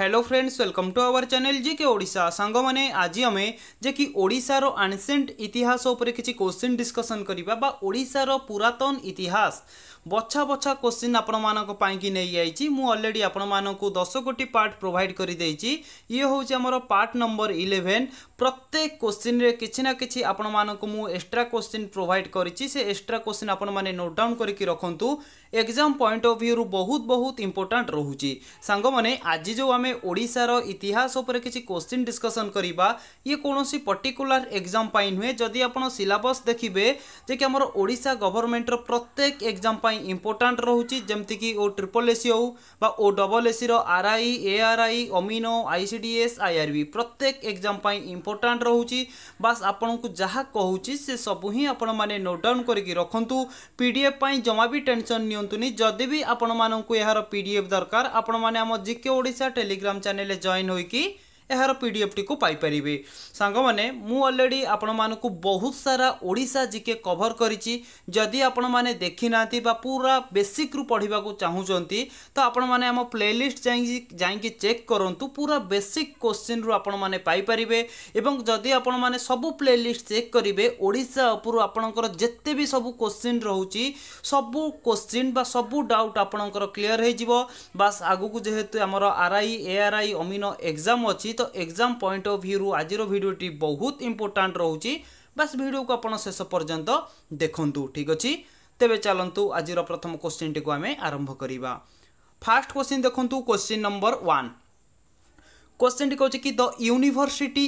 Hello friends welcome to our channel G K Odia सांग मैंने आज आम जे आनसेंट इतिहास उपर किसी क्वेश्चन डिस्कसन करवा ओडार पुरातन इतिहास बछा बछा क्वेश्चन आपण मानी नहीं आई मुलरेडी आपण मानक दस कोटी पार्ट प्रोभाइड करदे ये हूँ आमर पार्ट नंबर इलेवेन प्रत्येक क्वेश्चन रे किसी ना कि आपण मानक मु एक्स्ट्रा क्वेश्चन प्रोवाइड करिछि से एक्स्ट्रा क्वेश्चन आपण माने नोट डाउन करके रखु एग्जाम पॉइंट ऑफ व्यू रु बहुत बहुत इंपोर्टेंट रोचे सांग माने आज जो आम ओडार इतिहास किसी क्वेश्चन डिस्कसन करवा ये कोनोसी पर्टिकुलर एग्जाम पाई नुहे जदि आपण सिलेबस देखिबे जे कि हमर गवर्नमेंट रो प्रत्येक एग्जाम पाई इंपोर्टेंट रहुछि कि ओ ट्रिपल एसी हो डबल एसी डबल एस रो आरआई एआरआई अमिनो आईसीडीएस आईआरबी प्रत्येक एग्जाम पाई ইম্পর্টাট রয়েছে বাস আপনার যা কুচি সে সবু হি আপনার নোট ডাউন করি রাখতু পিডিএফ জমা বি টেনশন নিউনি যদি বি আপনার এর পিডিএফ দরকার আপনার আমার GK Odisha Telegram channel join হয়ে ଏହାର ପି ଡି ଏଫ୍ଟିକୁ ପାଇପାରିବେ ସାଙ୍ଗମାନେ ମୁଁ ଅଲରେଡ଼ି ଆପଣମାନଙ୍କୁ ବହୁତ ସାରା ଓଡ଼ିଶା ଜିକେ କଭର୍ କରିଛି ଯଦି ଆପଣମାନେ ଦେଖିନାହାନ୍ତି ବା ପୁରା ବେସିକ୍ରୁ ପଢ଼ିବାକୁ ଚାହୁଁଛନ୍ତି ତ ଆପଣମାନେ ଆମ ପ୍ଲେଲିଷ୍ଟ ଯାଇକି ଯାଇକି ଚେକ୍ କରନ୍ତୁ ପୁରା ବେସିକ୍ କୋଶ୍ଚିନ୍ରୁ ଆପଣମାନେ ପାଇପାରିବେ ଏବଂ ଯଦି ଆପଣମାନେ ସବୁ ପ୍ଲେଲିଷ୍ଟ ଚେକ୍ କରିବେ ଓଡ଼ିଶା ଉପରୁ ଆପଣଙ୍କର ଯେତେ ବି ସବୁ କୋଶ୍ଚିନ୍ ରହୁଛି ସବୁ କୋଶ୍ଚିନ୍ ବା ସବୁ ଡାଉଟ୍ ଆପଣଙ୍କର କ୍ଲିଅର୍ ହେଇଯିବ ବାସ୍ ଆଗକୁ ଯେହେତୁ ଆମର R I A R I ଅମିନ ଏକ୍ଜାମ୍ ଅଛି ତ ତ ଏକ୍ଜାମ୍ ପଏଣ୍ଟ ଅଫ୍ ଭ୍ୟୁରୁ ଆଜିର ଭିଡ଼ିଓଟି ବହୁତ ଇମ୍ପୋର୍ଟାଣ୍ଟ ରହୁଛି ବାସ୍ ଭିଡ଼ିଓକୁ ଆପଣ ଶେଷ ପର୍ଯ୍ୟନ୍ତ ଦେଖନ୍ତୁ ଠିକ୍ ଅଛି ତେବେ ଚାଲନ୍ତୁ ଆଜିର ପ୍ରଥମ କୋଶ୍ଚିନ୍ଟିକୁ ଆମେ ଆରମ୍ଭ କରିବା ଫାର୍ଷ୍ଟ କୋଶ୍ଚିନ୍ ଦେଖନ୍ତୁ କୋଶ୍ଚିନ୍ ନମ୍ବର ୱାନ୍ কোশ্চেনটি কৌছে কি the university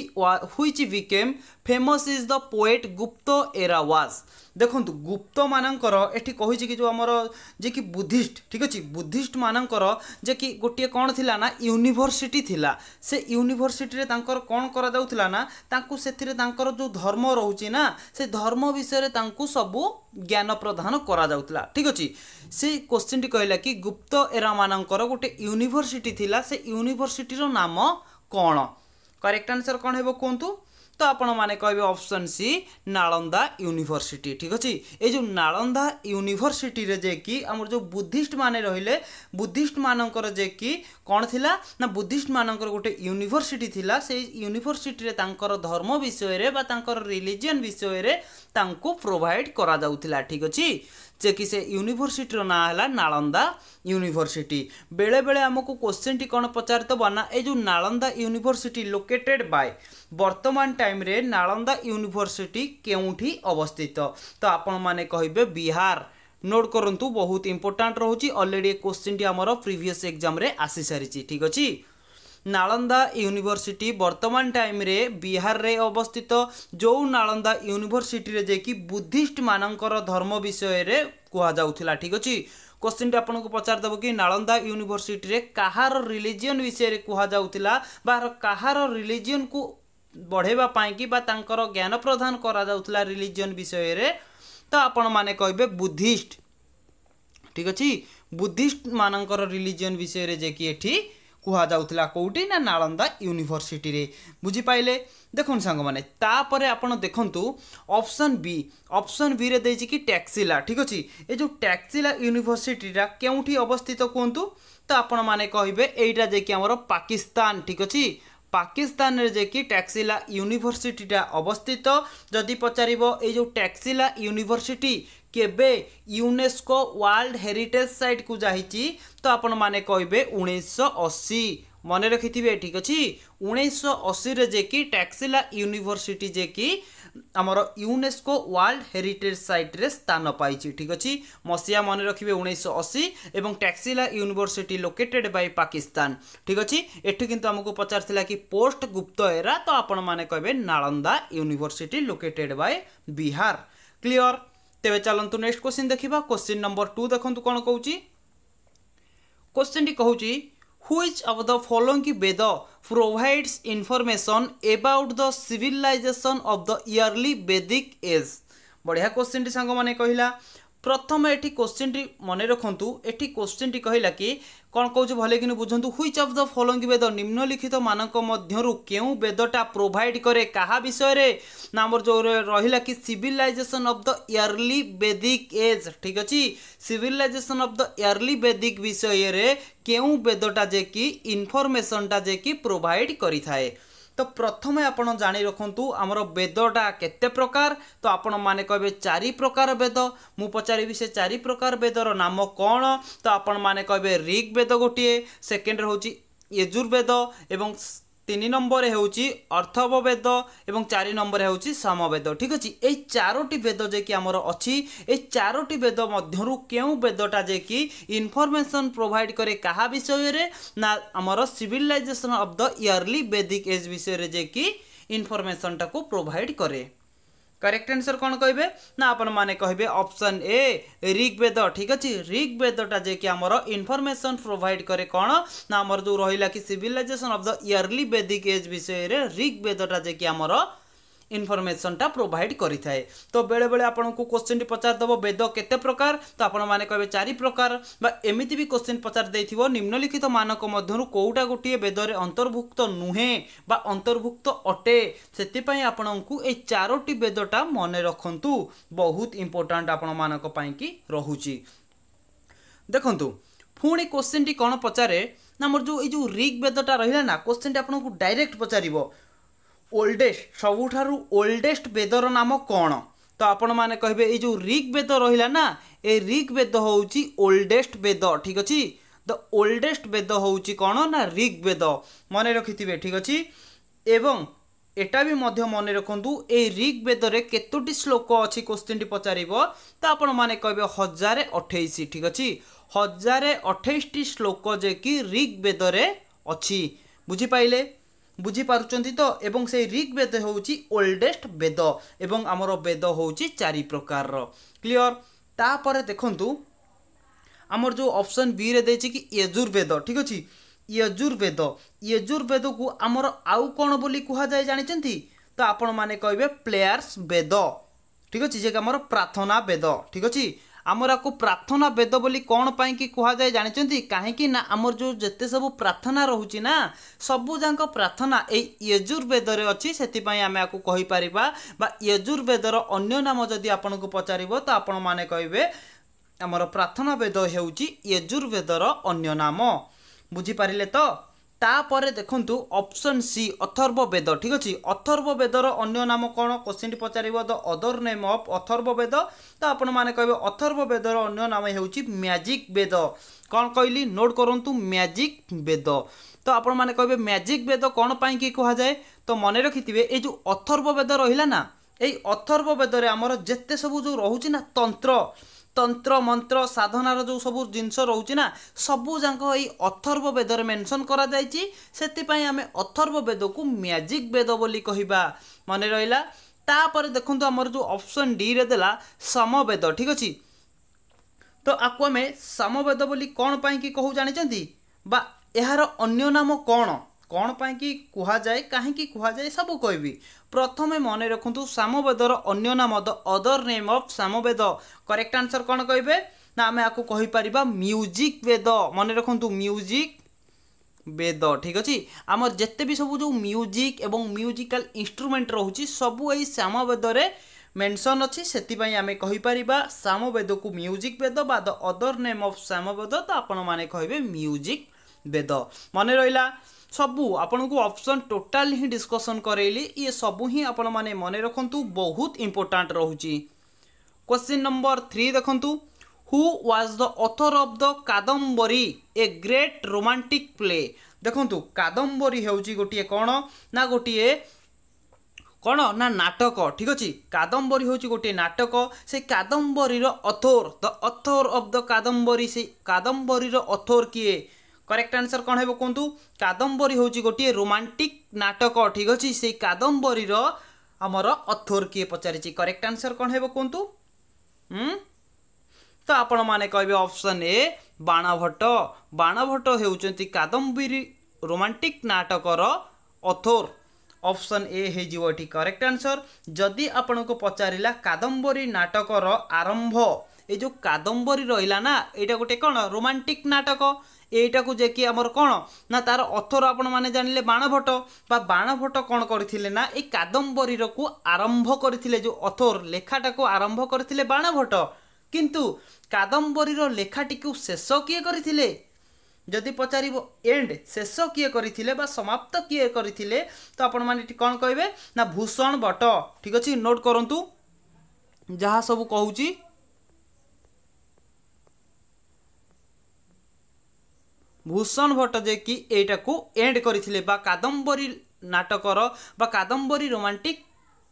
which became famous is the poet Gupta era was ଦେଖନ୍ତୁ ଗୁପ୍ତମାନଙ୍କର ଏଠି କହିଛି କି ଯେଉଁ ଆମର ଯେ କି ବୁଦ୍ଧିଷ୍ଟ ଠିକ୍ ଅଛି ବୁଦ୍ଧିଷ୍ଟ ମାନଙ୍କର ଯେ କି ଗୋଟିଏ କ'ଣ ଥିଲା ନା ୟୁନିଭର୍ସିଟି ଥିଲା ସେ ୟୁନିଭର୍ସିଟିରେ ତାଙ୍କର କ'ଣ କରାଯାଉଥିଲା ନା ତାଙ୍କୁ ସେଥିରେ ତାଙ୍କର ଯେଉଁ ଧର୍ମ ରହୁଛି ନା ସେ ଧର୍ମ ବିଷୟରେ ତାଙ୍କୁ ସବୁ ଜ୍ଞାନ ପ୍ରଦାନ କରାଯାଉଥିଲା ଠିକ୍ ଅଛି ସେ କୋଶ୍ଚିନ୍ଟି କହିଲା କି ଗୁପ୍ତ ଏରାମାନଙ୍କର ଗୋଟିଏ ୟୁନିଭର୍ସିଟି ଥିଲା ସେ ୟୁନିଭର୍ସିଟିର ନାମ କ'ଣ କରେକ୍ଟ ଆନ୍ସର୍ କ'ଣ ହେବ କୁହନ୍ତୁ ତ ଆପଣମାନେ କହିବେ ଅପସନ୍ ସି ନାଳନ୍ଦା ୟୁନିଭର୍ସିଟି ଠିକ୍ ଅଛି ଏ ଯେଉଁ ନାଳନ୍ଦା ୟୁନିଭର୍ସିଟିରେ ଯେ କି ଆମର ଯେଉଁ ବୁଦ୍ଧିଷ୍ଟମାନେ ରହିଲେ ବୁଦ୍ଧିଷ୍ଟମାନଙ୍କର ଯେ କି କ'ଣ ଥିଲା ନା ବୁଦ୍ଧିଷ୍ଟମାନଙ୍କର ଗୋଟେ ୟୁନିଭର୍ସିଟି ଥିଲା ସେଇ ୟୁନିଭର୍ସିଟିରେ ତାଙ୍କର ଧର୍ମ ବିଷୟରେ ବା ତାଙ୍କର ରିଲିଜିଅନ୍ ବିଷୟରେ ତାଙ୍କୁ ପ୍ରୋଭାଇଡ଼ କରାଯାଉଥିଲା ଠିକ୍ ଅଛି ଯେ କି ସେ ୟୁନିଭର୍ସିଟିର ନାଁ ହେଲା ନାଳନ୍ଦା ୟୁନିଭର୍ସିଟି ବେଳେବେଳେ ଆମକୁ କୋଶ୍ଚିନ୍ଟି କ'ଣ ପଚାରିଦେବ ନା ଏ ଯେଉଁ ନାଳନ୍ଦା ୟୁନିଭର୍ସିଟି ଲୋକେଟେଡ଼୍ ବାଏ ବର୍ତ୍ତମାନ ଟାଇମ୍ରେ ନାଳନ୍ଦା ୟୁନିଭର୍ସିଟି କେଉଁଠି ଅବସ୍ଥିତ ତ ଆପଣମାନେ କହିବେ ବିହାର নোট করতু বহুত ইম্পর্টাট রয়েছে অলরেডি কোশ্চিনটি আমার প্রিভিয়স এক্সামে আসি সারিছি ଠିକ୍ ଅଛି ନାଳନ୍ଦା ୟୁନିଭର୍ସିଟି ବର୍ତ୍ତମାନ ଟାଇମ୍ରେ ବିହାରରେ ଅବସ୍ଥିତ ଯେଉଁ ନାଳନ୍ଦା ୟୁନିଭର୍ସିଟିରେ ଯାଇକି ବୁଦ୍ଧିଷ୍ଟମାନଙ୍କର ଧର୍ମ ବିଷୟରେ କୁହାଯାଉଥିଲା ଠିକ୍ ଅଛି କ୍ୱେଶ୍ଚିନ୍ଟି ଆପଣଙ୍କୁ ପଚାରିଦେବ କି ନାଳନ୍ଦା ୟୁନିଭର୍ସିଟିରେ କାହାର ରିଲିଜିଅନ୍ ବିଷୟରେ କୁହାଯାଉଥିଲା ବା କାହାର ରିଲିଜିଅନ୍କୁ ବଢ଼େଇବା ପାଇଁକି ବା ତାଙ୍କର ଜ୍ଞାନ ପ୍ରଦାନ କରାଯାଉଥିଲା ରିଲିଜିଅନ୍ ବିଷୟରେ ତ ଆପଣମାନେ କହିବେ ବୁଦ୍ଧିଷ୍ଟ ଠିକ୍ ଅଛି ବୁଦ୍ଧିଷ୍ଟମାନଙ୍କର ରିଲିଜିଅନ୍ ବିଷୟରେ ଯେ କି ଏଠି କୁହାଯାଉଥିଲା କେଉଁଠି ନା ନାଳନ୍ଦା ୟୁନିଭର୍ସିଟିରେ ବୁଝିପାରିଲେ ଦେଖନ୍ତୁ ସାଙ୍ଗମାନେ ତାପରେ ଆପଣ ଦେଖନ୍ତୁ ଅପସନ୍ ବି ଅପସନ୍ ବିରେ ଦେଇଛି କି ଟ୍ୟାକ୍ସିଲା ଠିକ୍ ଅଛି ଏ ଯେଉଁ ଟ୍ୟାକ୍ସିଲା ୟୁନିଭର୍ସିଟିଟା କେଉଁଠି ଅବସ୍ଥିତ କୁହନ୍ତୁ ତ ଆପଣମାନେ କହିବେ ଏଇଟା ଯାଇକି ଆମର ପାକିସ୍ତାନ ଠିକ୍ ଅଛି ପାକିସ୍ତାନରେ ଯାଇକି ଟ୍ୟାକ୍ସିଲା ୟୁନିଭର୍ସିଟିଟା ଅବସ୍ଥିତ ଯଦି ପଚାରିବ ଏଇ ଯେଉଁ ଟ୍ୟାକ୍ସିଲା ୟୁନିଭର୍ସିଟି କେବେ ୟୁନେସ୍କୋ ୱାର୍ଲଡ ହେରିଟେଜ୍ ସାଇଟ୍କୁ ଯାଇଛି ତ ଆପଣମାନେ କହିବେ ଉଣେଇଶହ ଅଶୀ ମନେ ରଖିଥିବେ ଠିକ୍ ଅଛି ଉଣେଇଶହ ଅଶୀରେ ଯେକି ଟ୍ୟାକ୍ସିଲା ୟୁନିଭର୍ସିଟି ଯେକି ଆମର ୟୁନେସ୍କୋ ୱାର୍ଲଡ ହେରିଟେଜ୍ ସାଇଟ୍ରେ ସ୍ଥାନ ପାଇଛି ଠିକ୍ ଅଛି ମସିହା ମନେ ରଖିବେ ଉଣେଇଶହ ଅଶୀ ଏବଂ Taxila university located by Pakistan ଠିକ୍ ଅଛି ଏଠି କିନ୍ତୁ ଆମକୁ ପଚାରିଥିଲା କି ପୋଷ୍ଟ ଗୁପ୍ତ ଏରା ତ ଆପଣମାନେ କହିବେ Nalanda university located by Bihar clear ତେବେ ଚାଲନ୍ତୁ ନେକ୍ସଟ କ୍ୱେଶ୍ଚିନ୍ ଦେଖିବା କ୍ୱେଶ୍ଚିନ୍ ନମ୍ବର ଟୁ ଦେଖନ୍ତୁ କ'ଣ କହୁଛି କ୍ୱେଶ୍ଚିନ୍ଟି କହୁଛି which of the following Veda provides information about the civilisation of the early Vedic age ବଢ଼ିଆ କ୍ୱେଶ୍ଚିନ୍ଟି ସାଙ୍ଗମାନେ କହିଲା প্রথমে এটি কোশ্চিনটি মনে রাখতু এটি কোশ্চিনটি কহিলা কি କ'ଣ କହୁଛି ଭଲ କିନି ବୁଝନ୍ତୁ which of the following Veda ନିମ୍ନଲିଖିତମାନଙ୍କ ମଧ୍ୟରୁ କେଉଁ ବେଦଟା ପ୍ରୋଭାଇଡ଼ କରେ କାହା ବିଷୟରେ ନା ଆମର ଯେଉଁ ରହିଲା କି civilisation of the early Vedic age ଠିକ୍ ଅଛି civilisation of the early Vedic ବିଷୟରେ କେଉଁ ବେଦଟା ଯେ କି ଇନଫର୍ମେସନ୍ଟା ଯେ କି ପ୍ରୋଭାଇଡ଼ କରିଥାଏ তো প্রথমে আপনার জাঁ রাখতু আমার বেদটা কেতে প্রকার তো আপন মানে কবে চারি প্রকার বেদ মু পচারি সে চারি প্রকার বেদর নাম কণ তো আপন মানে কবে ঋগ বেদ গোটিয়ে সেকেন্ডরে হচ্ছে यजुर्वेद एवं ତିନି ନମ୍ବର ହେଉଛି ଅର୍ଥବବେଦ ଏବଂ ଚାରି ନମ୍ବର ହେଉଛି ସାମବେଦ ଠିକ୍ ଅଛି ଏଇ ଚାରୋଟି ବେଦ ଯେକି ଆମର ଅଛି ଏଇ ଚାରୋଟି ବେଦ ମଧ୍ୟରୁ କେଉଁ ବେଦଟା ଯେକି ଇନଫର୍ମେସନ୍ ପ୍ରୋଭାଇଡ଼ କରେ କାହା ବିଷୟରେ ନା ଆମର civilisation of the early Vedic age ବିଷୟରେ ଯେକି ଇନଫର୍ମେସନ୍ଟାକୁ ପ୍ରୋଭାଇଡ଼ କରେ करेक्ट आंसर कौन कहे ना आपण मैंने कहे ऑप्शन ए ऋग्वेद ठीक अच्छे ऋग्वेदा जे कि आमर इनफर्मेसन प्रोभाइड कै कौन ना आमर जो रहा कि civilisation of the early Vedic age विषय ऋग्वेदा जे आमर ଇନଫର୍ମେସନଟା ପ୍ରୋଭାଇଡ଼ କରିଥାଏ ତ ବେଳେବେଳେ ଆପଣଙ୍କୁ କୋଶ୍ଚିନ୍ ପଚାରିଦେବ ବେଦ କେତେ ପ୍ରକାର ତ ଆପଣମାନେ କହିବେ ଚାରି ପ୍ରକାର ବା ଏମିତି ବି କୋଶ୍ଚିନ୍ ପଚାରି ଦେଇଥିବ ନିମ୍ନଲିଖିତ ମାନଙ୍କ ମଧ୍ୟରୁ କେଉଁଟା ଗୋଟିଏ ବେଦରେ ଅନ୍ତର୍ଭୁକ୍ତ ନୁହେଁ ବା ଅନ୍ତର୍ଭୁକ୍ତ ଅଟେ ସେଥିପାଇଁ ଆପଣଙ୍କୁ ଏଇ ଚାରୋଟି ବେଦଟା ମନେ ରଖନ୍ତୁ ବହୁତ ଇମ୍ପୋର୍ଟାଣ୍ଟ ଆପଣମାନଙ୍କ ପାଇଁକି ରହୁଛି ଦେଖନ୍ତୁ ପୁଣି କୋଶ୍ଚିନ୍ଟି କ'ଣ ପଚାରେ ନା ଆମର ଯେଉଁ ଏଇ ଯେଉଁ ରିଗ୍ ବେଦଟା ରହିଲା ନା କୋଶ୍ଚିନ୍ଟି ଆପଣଙ୍କୁ ଡାଇରେକ୍ଟ ପଚାରିବ ଓଲ୍ଡେଷ୍ଟ ସବୁଠାରୁ ଓଲ୍ଡେଷ୍ଟ ବେଦର ନାମ କ'ଣ ତ ଆପଣମାନେ କହିବେ ଏଇ ଯେଉଁ ରିକ୍ ବେଦ ରହିଲା ନା ଏ ରିକ୍ ବେଦ ହେଉଛି ଓଲ୍ଡେଷ୍ଟ ବେଦ ଠିକ୍ ଅଛି ଦ ଓଲ୍ଡେଷ୍ଟ ବେଦ ହେଉଛି କ'ଣ ନା ରିକ୍ ବେଦ ମନେ ରଖିଥିବେ ଠିକ୍ ଅଛି ଏବଂ ଏଟା ବି ମଧ୍ୟ ମନେ ରଖନ୍ତୁ ଏଇ ରିକ୍ ବେଦରେ କେତୋଟି ଶ୍ଲୋକ ଅଛି କୋଶ୍ଚିନ୍ଟି ପଚାରିବ ତ ଆପଣମାନେ କହିବେ ହଜାରେ ଅଠେଇଶ ଠିକ୍ ଅଛି ହଜାରେ ଅଠେଇଶଟି ଶ୍ଲୋକ ଯେ କି ରିକ୍ ବେଦରେ ଅଛି ବୁଝିପାରିଲେ ବୁଝିପାରୁଛନ୍ତି ତ ଏବଂ ସେଇ ରିକ୍ ବେଦ ହେଉଛି ଓଲ୍ଡେଷ୍ଟ ବେଦ ଏବଂ ଆମର ବେଦ ହେଉଛି ଚାରି ପ୍ରକାରର କ୍ଲିଅର୍ ତାପରେ ଦେଖନ୍ତୁ ଆମର ଯେଉଁ ଅପସନ୍ ବିରେ ଦେଇଛି କି ୟଜୁର୍ବେଦ ଠିକ୍ ଅଛି ୟଜୁର୍ବେଦ ୟଜୁର୍ବେଦକୁ ଆମର ଆଉ କ'ଣ ବୋଲି କୁହାଯାଏ ଜାଣିଛନ୍ତି ତ ଆପଣମାନେ କହିବେ ପ୍ଲେୟାର୍ସ ବେଦ ଠିକ୍ ଅଛି ଯିଏକି ଆମର ପ୍ରାର୍ଥନା ବେଦ ଠିକ୍ ଅଛି ଆମର ଆକୁ ପ୍ରାର୍ଥନା ବେଦ ବୋଲି କ'ଣ ପାଇଁକି କୁହାଯାଏ ଜାଣିଛନ୍ତି କାହିଁକି ନା ଆମର ଯେଉଁ ଯେତେ ସବୁ ପ୍ରାର୍ଥନା ରହୁଛି ନା ସବୁଯାକ ପ୍ରାର୍ଥନା ଏଇ ୟଜୁର୍ବେଦରେ ଅଛି ସେଥିପାଇଁ ଆମେ ଆକୁ କହିପାରିବା ବା ୟଜୁର୍ବେଦର ଅନ୍ୟ ନାମ ଯଦି ଆପଣଙ୍କୁ ପଚାରିବ ତ ଆପଣମାନେ କହିବେ ଆମର ପ୍ରାର୍ଥନା ବେଦ ହେଉଛି ୟଜୁର୍ବେଦର ଅନ୍ୟ ନାମ ବୁଝିପାରିଲେ ତ ତାପରେ ଦେଖନ୍ତୁ ଅପସନ୍ ସି ଅଥର୍ବ ବେଦ ଠିକ୍ ଅଛି ଅଥର୍ବ ବେଦର ଅନ୍ୟ ନାମ କ'ଣ କୋଶ୍ଚିନ୍ଟି ପଚାରିବ the other name of Atharva Veda ତ ଆପଣମାନେ କହିବେ ଅଥର୍ବ ବେଦର ଅନ୍ୟ ନାମ ହେଉଛି ମ୍ୟାଜିକ୍ ବେଦ କ'ଣ କହିଲି ନୋଟ୍ କରନ୍ତୁ ମ୍ୟାଜିକ୍ ବେଦ ତ ଆପଣମାନେ କହିବେ ମ୍ୟାଜିକ୍ ବେଦ କ'ଣ ପାଇଁକି କୁହାଯାଏ ତ ମନେ ରଖିଥିବେ ଏଇ ଯେଉଁ ଅଥର୍ବ ବେଦ ରହିଲା ନା ଏଇ ଅଥର୍ବ ବେଦରେ ଆମର ଯେତେ ସବୁ ଯେଉଁ ରହୁଛି ନା ତନ୍ତ୍ର ତନ୍ତ୍ର ମନ୍ତ୍ର ସାଧନାର ଯେଉଁ ସବୁ ଜିନିଷ ରହୁଛି ନା ସବୁ ଯାକ ଏଇ ଅଥର୍ବ ବେଦରେ ମେନସନ୍ କରାଯାଇଛି ସେଥିପାଇଁ ଆମେ ଅଥର୍ବ ବେଦକୁ ମ୍ୟାଜିକ୍ ବେଦ ବୋଲି କହିବା ମନେ ରହିଲା ତାପରେ ଦେଖନ୍ତୁ ଆମର ଯେଉଁ ଅପସନ୍ ଡିରେ ଦେଲା ସମବେଦ ଠିକ୍ ଅଛି ତ ଆକୁ ଆମେ ସମବେଦ ବୋଲି କ'ଣ ପାଇଁକି କହୁ ଜାଣିଛନ୍ତି ବା ଏହାର ଅନ୍ୟ ନାମ କ'ଣ କ'ଣ ପାଇଁକି କୁହାଯାଏ କାହିଁକି କୁହାଯାଏ ସବୁ କହିବି ପ୍ରଥମେ ମନେ ରଖନ୍ତୁ ସାମବେଦର ଅନ୍ୟ ନାମ the other name of Samaveda correct answer କ'ଣ କହିବେ ନା ଆମେ ଆକୁ କହିପାରିବା ମ୍ୟୁଜିକ୍ ବେଦ ମନେ ରଖନ୍ତୁ ମ୍ୟୁଜିକ୍ ବେଦ ଠିକ୍ ଅଛି ଆମର ଯେତେ ବି ସବୁ ଯେଉଁ ମ୍ୟୁଜିକ୍ ଏବଂ ମ୍ୟୁଜିକାଲ୍ ଇନ୍ଷ୍ଟ୍ରୁମେଣ୍ଟ ରହୁଛି ସବୁ ଏଇ ସାମବେଦରେ ମେନ୍ସନ୍ ଅଛି ସେଥିପାଇଁ ଆମେ କହିପାରିବା ସାମବେଦକୁ ମ୍ୟୁଜିକ୍ ବେଦ ବା the other name of Samaveda ତ ଆପଣମାନେ କହିବେ ମ୍ୟୁଜିକ୍ ବେଦ ମନେ ରହିଲା ସବୁ ଆପଣଙ୍କୁ ଅପସନ୍ ଟୋଟାଲ ହିଁ ଡିସ୍କସନ୍ କରେଇଲି ଇଏ ସବୁ ହିଁ ଆପଣମାନେ ମନେ ରଖନ୍ତୁ ବହୁତ ଇମ୍ପୋର୍ଟାଣ୍ଟ ରହୁଛି କ୍ୱେଶ୍ଚିନ୍ ନମ୍ବର ଥ୍ରୀ ଦେଖନ୍ତୁ who was the author of the Kadambari a great romantic play ଦେଖନ୍ତୁ କାଦମ୍ବରୀ ହେଉଛି ଗୋଟିଏ କ'ଣ ନା ଗୋଟିଏ କ'ଣ ନା ନାଟକ ଠିକ୍ ଅଛି କାଦମ୍ବରୀ ହେଉଛି ଗୋଟିଏ ନାଟକ ସେ କାଦମ୍ବରୀର ଅଥୋର ଦ ଅଥୋର ଅଫ୍ ଦ କାଦମ୍ବରୀ ସେ କାଦମ୍ବରୀର ଅଥୋର କିଏ करेक्ट आंसर कौन है कहतु कादंबरी हूँ गोटे रोमांटिक नाटक ठीक अच्छे से कादंबरी आमर अथोर किए पचारि करेक्ट आंसर कौन है कहतु तो आपण मैंने कहे ऑप्शन ए बाणभट्ट बाणभट्ट होती कादम्बरी रोमांटिक नाटकर अथोर ऑप्शन ए हो करेक्ट आंसर जदि आपण को पचारा कादम्बरी नाटकर आरंभ ये जो कादम्बरी रहा ना यहाँ गोटे कौन रोमांटिक नाटक ଏଇଟାକୁ ଯେ କି ଆମର କ'ଣ ନା ତାର ଅଥର ଆପଣମାନେ ଜାଣିଲେ ବାଣଭଟ୍ଟ ବା ବାଣଭଟ୍ଟ କ'ଣ କରିଥିଲେ ନା ଏଇ କାଦମ୍ବରୀରକୁ ଆରମ୍ଭ କରିଥିଲେ ଯେଉଁ ଅଥର ଲେଖାଟାକୁ ଆରମ୍ଭ କରିଥିଲେ ବାଣଭଟ୍ଟ କିନ୍ତୁ କାଦମ୍ବରୀର ଲେଖାଟିକୁ ଶେଷ କିଏ କରିଥିଲେ ଯଦି ପଚାରିବ ଏଣ୍ଡ ଶେଷ କିଏ କରିଥିଲେ ବା ସମାପ୍ତ କିଏ କରିଥିଲେ ତ ଆପଣମାନେ ଏଠି କ'ଣ କହିବେ ନା ଭୂଷଣ ଭଟ୍ଟ ଠିକ ଅଛି ନୋଟ୍ କରନ୍ତୁ ଯାହା ସବୁ କହୁଛି ভূষণ ভট্টজাকী এইটাকু এন্ড করে কাদম্বরী নাটকর বা কাদম্বরী রোমান্টিক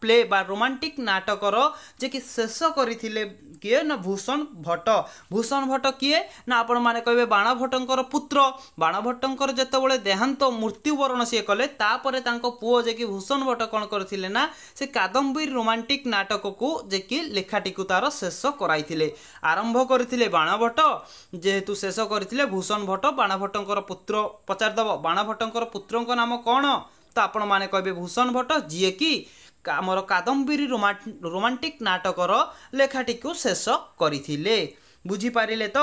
ପ୍ଲେ ବା ରୋମାଣ୍ଟିକ୍ ନାଟକର ଯିଏକି ଶେଷ କରିଥିଲେ କିଏ ନା ଭୂଷଣ ଭଟ୍ଟ ଭୂଷଣ ଭଟ୍ଟ କିଏ ନା ଆପଣମାନେ କହିବେ ବାଣଭଟ୍ଟଙ୍କର ପୁତ୍ର ବାଣଭଟ୍ଟଙ୍କର ଯେତେବେଳେ ଦେହାନ୍ତ ମୃତ୍ୟୁବରଣ ସିଏ କଲେ ତାପରେ ତାଙ୍କ ପୁଅ ଯିଏକି ଭୂଷଣ ଭଟ୍ଟ କ'ଣ କରିଥିଲେ ନା ସେ କାଦମ୍ବୀର ରୋମାଣ୍ଟିକ୍ ନାଟକକୁ ଯିଏକି ଲେଖାଟିକୁ ତା'ର ଶେଷ କରାଇଥିଲେ ଆରମ୍ଭ କରିଥିଲେ ବାଣଭଟ୍ଟ ଯେହେତୁ ଶେଷ କରିଥିଲେ ଭୂଷଣ ଭଟ୍ଟ ବାଣଭଟ୍ଟଙ୍କର ପୁତ୍ର ପଚାରିଦେବ ବାଣଭଟ୍ଟଙ୍କର ପୁତ୍ରଙ୍କ ନାମ କ'ଣ ତ ଆପଣମାନେ କହିବେ ଭୂଷଣ ଭଟ୍ଟ ଯିଏକି ଆମର କାଦମ୍ବିରୀ ରୋମାଣ୍ଟିକ ନାଟକର ଲେଖାଟିକୁ ଶେଷ କରିଥିଲେ ବୁଝିପାରିଲେ ତ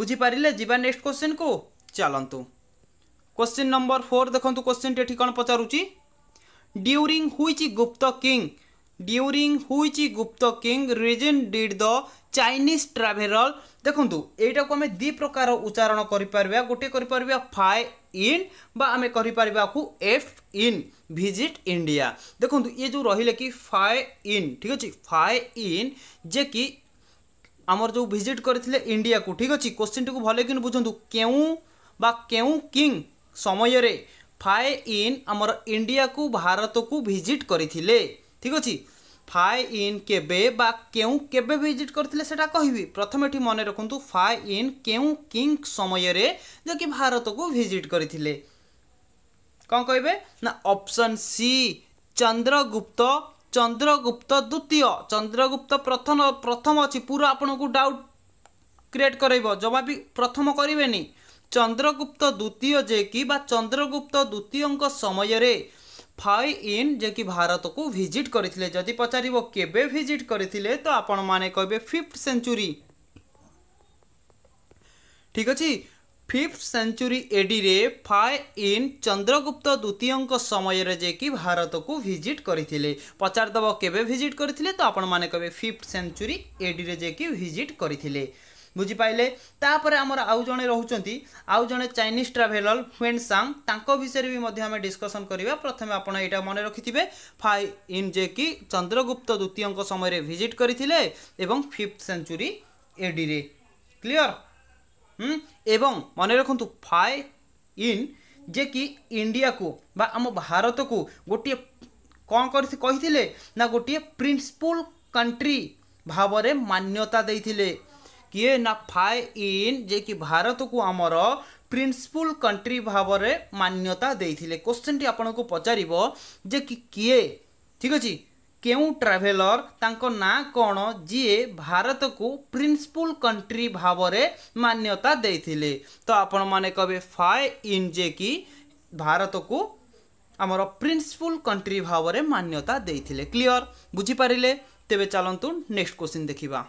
ବୁଝିପାରିଲେ ଯିବା ନେକ୍ସଟ କୋଶ୍ଚିନ୍କୁ ଚାଲନ୍ତୁ କୋଶ୍ଚିନ୍ ନମ୍ବର ଫୋର୍ ଦେଖନ୍ତୁ କୋଶ୍ଚିନ୍ଟି ଏଠି କ'ଣ ପଚାରୁଛି during which Gupta king during which Gupta king reign did the Chinese traveller ଦେଖନ୍ତୁ ଏଇଟାକୁ ଆମେ ଦୁଇ ପ୍ରକାର ଉଚ୍ଚାରଣ କରିପାରିବା ଗୋଟିଏ କରିପାରିବା ଫାଏ ଇନ୍ ବା ଆମେ କରିପାରିବାକୁ ଏଫ୍ ଇନ୍ ଭିଜିଟ୍ ଇଣ୍ଡିଆ ଦେଖନ୍ତୁ ଇଏ ଯେଉଁ ରହିଲେ କି ଫାଏ ଇନ୍ ଠିକ୍ ଅଛି ଫାଏ ଇନ୍ ଯେ କି ଆମର ଯେଉଁ ଭିଜିଟ୍ କରିଥିଲେ ଇଣ୍ଡିଆକୁ ଠିକ୍ ଅଛି କୋଶ୍ଚିନ୍ଟିକୁ ଭଲକିନି ବୁଝନ୍ତୁ କେଉଁ ବା କେଉଁ କିଙ୍ଗ ସମୟରେ ଫାଏ ଇନ୍ ଆମର ଇଣ୍ଡିଆକୁ ଭାରତକୁ ଭିଜିଟ୍ କରିଥିଲେ ଠିକ୍ ଅଛି ଫାଇ ଇନ୍ କେବେ ବା କେଉଁ କେବେ ଭିଜିଟ୍ କରିଥିଲେ ସେଇଟା କହିବି ପ୍ରଥମେ ଏଠି ମନେ ରଖନ୍ତୁ ଫାଇ ଇନ୍ କେଉଁ କିଙ୍ଗ ସମୟରେ ଯେ କି ଭାରତକୁ ଭିଜିଟ୍ କରିଥିଲେ କ'ଣ କହିବେ ନା ଅପସନ୍ ସି ଚନ୍ଦ୍ରଗୁପ୍ତ ଚନ୍ଦ୍ରଗୁପ୍ତ ଦ୍ୱିତୀୟ ଚନ୍ଦ୍ରଗୁପ୍ତ ପ୍ରଥମ ପ୍ରଥମ ଅଛି ପୁରା ଆପଣଙ୍କୁ ଡାଉଟ୍ କ୍ରିଏଟ୍ କରାଇବ ଜମା ବି ପ୍ରଥମ କରିବେନି ଚନ୍ଦ୍ରଗୁପ୍ତ ଦ୍ୱିତୀୟ ଯେ କି ବା ଚନ୍ଦ୍ରଗୁପ୍ତ ଦ୍ୱିତୀୟଙ୍କ ସମୟରେ ଫାଇ ଇନ୍ ଯିଏକି ଭାରତକୁ ଭିଜିଟ୍ କରିଥିଲେ ଯଦି ପଚାରିବ କେବେ ଭିଜିଟ୍ କରିଥିଲେ ତ ଆପଣମାନେ କହିବେ ଫିଫ୍ଥ ସେଞ୍ଚୁରୀ ଠିକ୍ ଅଛି ଫିଫ୍ଥ ସେଞ୍ଚୁରୀ ଏଡ଼ିରେ ଫାଏ ଇନ୍ ଚନ୍ଦ୍ରଗୁପ୍ତ ଦ୍ୱିତୀୟଙ୍କ ସମୟରେ ଯିଏକି ଭାରତକୁ ଭିଜିଟ୍ କରିଥିଲେ ପଚାରିଦେବ କେବେ ଭିଜିଟ୍ କରିଥିଲେ ତ ଆପଣମାନେ କହିବେ ଫିଫ୍ଥ ସେଞ୍ଚୁରୀ ଏଡ଼ିରେ ଯିଏକି ଭିଜିଟ୍ କରିଥିଲେ ବୁଝିପାରିଲେ ତାପରେ ଆମର ଆଉ ଜଣେ ରହୁଛନ୍ତି ଆଉ ଜଣେ ଚାଇନିଜ୍ ଟ୍ରାଭେଲର୍ ହୁଏନ୍ ସାଙ୍ଗ୍ ତାଙ୍କ ବିଷୟରେ ବି ମଧ୍ୟ ଆମେ ଡିସ୍କସନ୍ କରିବା ପ୍ରଥମେ ଆପଣ ଏଇଟା ମନେ ରଖିଥିବେ ଫାଇ ଇନ୍ ଯେ କି ଚନ୍ଦ୍ରଗୁପ୍ତ ଦ୍ୱିତୀୟଙ୍କ ସମୟରେ ଭିଜିଟ୍ କରିଥିଲେ ଏବଂ ଫିଫ୍ଥ ସେଞ୍ଚୁରୀ ଏଡ଼ିରେ କ୍ଲିଅର ଏବଂ ମନେ ରଖନ୍ତୁ ଫାଇ ଇନ୍ ଯେ କି ଇଣ୍ଡିଆକୁ ବା ଆମ ଭାରତକୁ ଗୋଟିଏ କ'ଣ କରି କହିଥିଲେ ନା ଗୋଟିଏ ପ୍ରିନ୍ସିପୁଲ୍ କଣ୍ଟ୍ରି ଭାବରେ ମାନ୍ୟତା ଦେଇଥିଲେ କିଏ ନା ଫାଏ ଇନ୍ ଯିଏକି ଭାରତକୁ ଆମର ପ୍ରିନ୍ସିପୁଲ୍ କଣ୍ଟ୍ରି ଭାବରେ ମାନ୍ୟତା ଦେଇଥିଲେ କୋଶ୍ଚିନ୍ଟି ଆପଣଙ୍କୁ ପଚାରିବ ଯେ କି କିଏ ଠିକ୍ ଅଛି କେଉଁ ଟ୍ରାଭେଲର୍ ତାଙ୍କ ନାଁ କ'ଣ ଯିଏ ଭାରତକୁ ପ୍ରିନ୍ସିପୁଲ୍ କଣ୍ଟ୍ରି ଭାବରେ ମାନ୍ୟତା ଦେଇଥିଲେ ତ ଆପଣମାନେ କହିବେ ଫାଏ ଇନ୍ ଯିଏକି ଭାରତକୁ ଆମର ପ୍ରିନ୍ସିପୁଲ୍ କଣ୍ଟ୍ରି ଭାବରେ ମାନ୍ୟତା ଦେଇଥିଲେ କ୍ଲିଅର୍ ବୁଝିପାରିଲେ ତେବେ ଚାଲନ୍ତୁ ନେକ୍ସଟ କୋଶ୍ଚିନ୍ ଦେଖିବା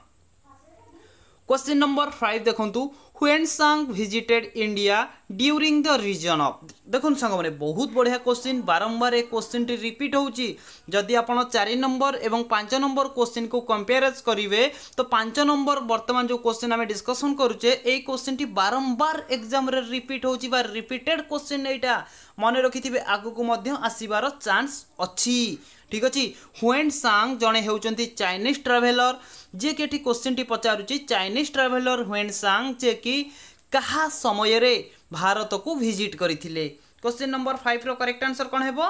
Question number 5 দেখন্তু when sang visited india during the region of দেখুন সাংমানে বহুত বঢ়িয়া কোশ্চিন বারম্বার এই কোশ্চিনটি রিপিট হচ্ছে যদি আপনার চারি নম্বর এবং পাঁচ নম্বর কোশ্চিন কু কম্পেয়ারেজ করবে তো পাঁচ নম্বর বর্তমান যে কোশ্চিন আমি ডিসকসন করুছে এই কোশ্চিনটি বারম্বার এক্সামে রিপিট হচ্ছে বা রিপিটেড কোশ্চিন এইটা মনে রাখি আগুক আসবার চান্স অছি ঠিক ଅଛି ହୁଏନ୍ ସାଙ୍ଗ୍ ଜଣେ ହେଉଛନ୍ତି ଚାଇନିଜ୍ ଟ୍ରାଭେଲର୍ ଯିଏକି ଏଠି କୋଶ୍ଚିନ୍ଟି ପଚାରୁଛି ଚାଇନିଜ୍ ଟ୍ରାଭେଲର୍ ହୁଏନ୍ ସାଙ୍ଗ୍ ଯିଏକି କାହା ସମୟରେ ଭାରତକୁ ଭିଜିଟ୍ କରିଥିଲେ କୋଶ୍ଚିନ୍ ନମ୍ବର ଫାଇଭ୍ର କରେକ୍ଟ ଆନ୍ସର୍ କ'ଣ ହେବ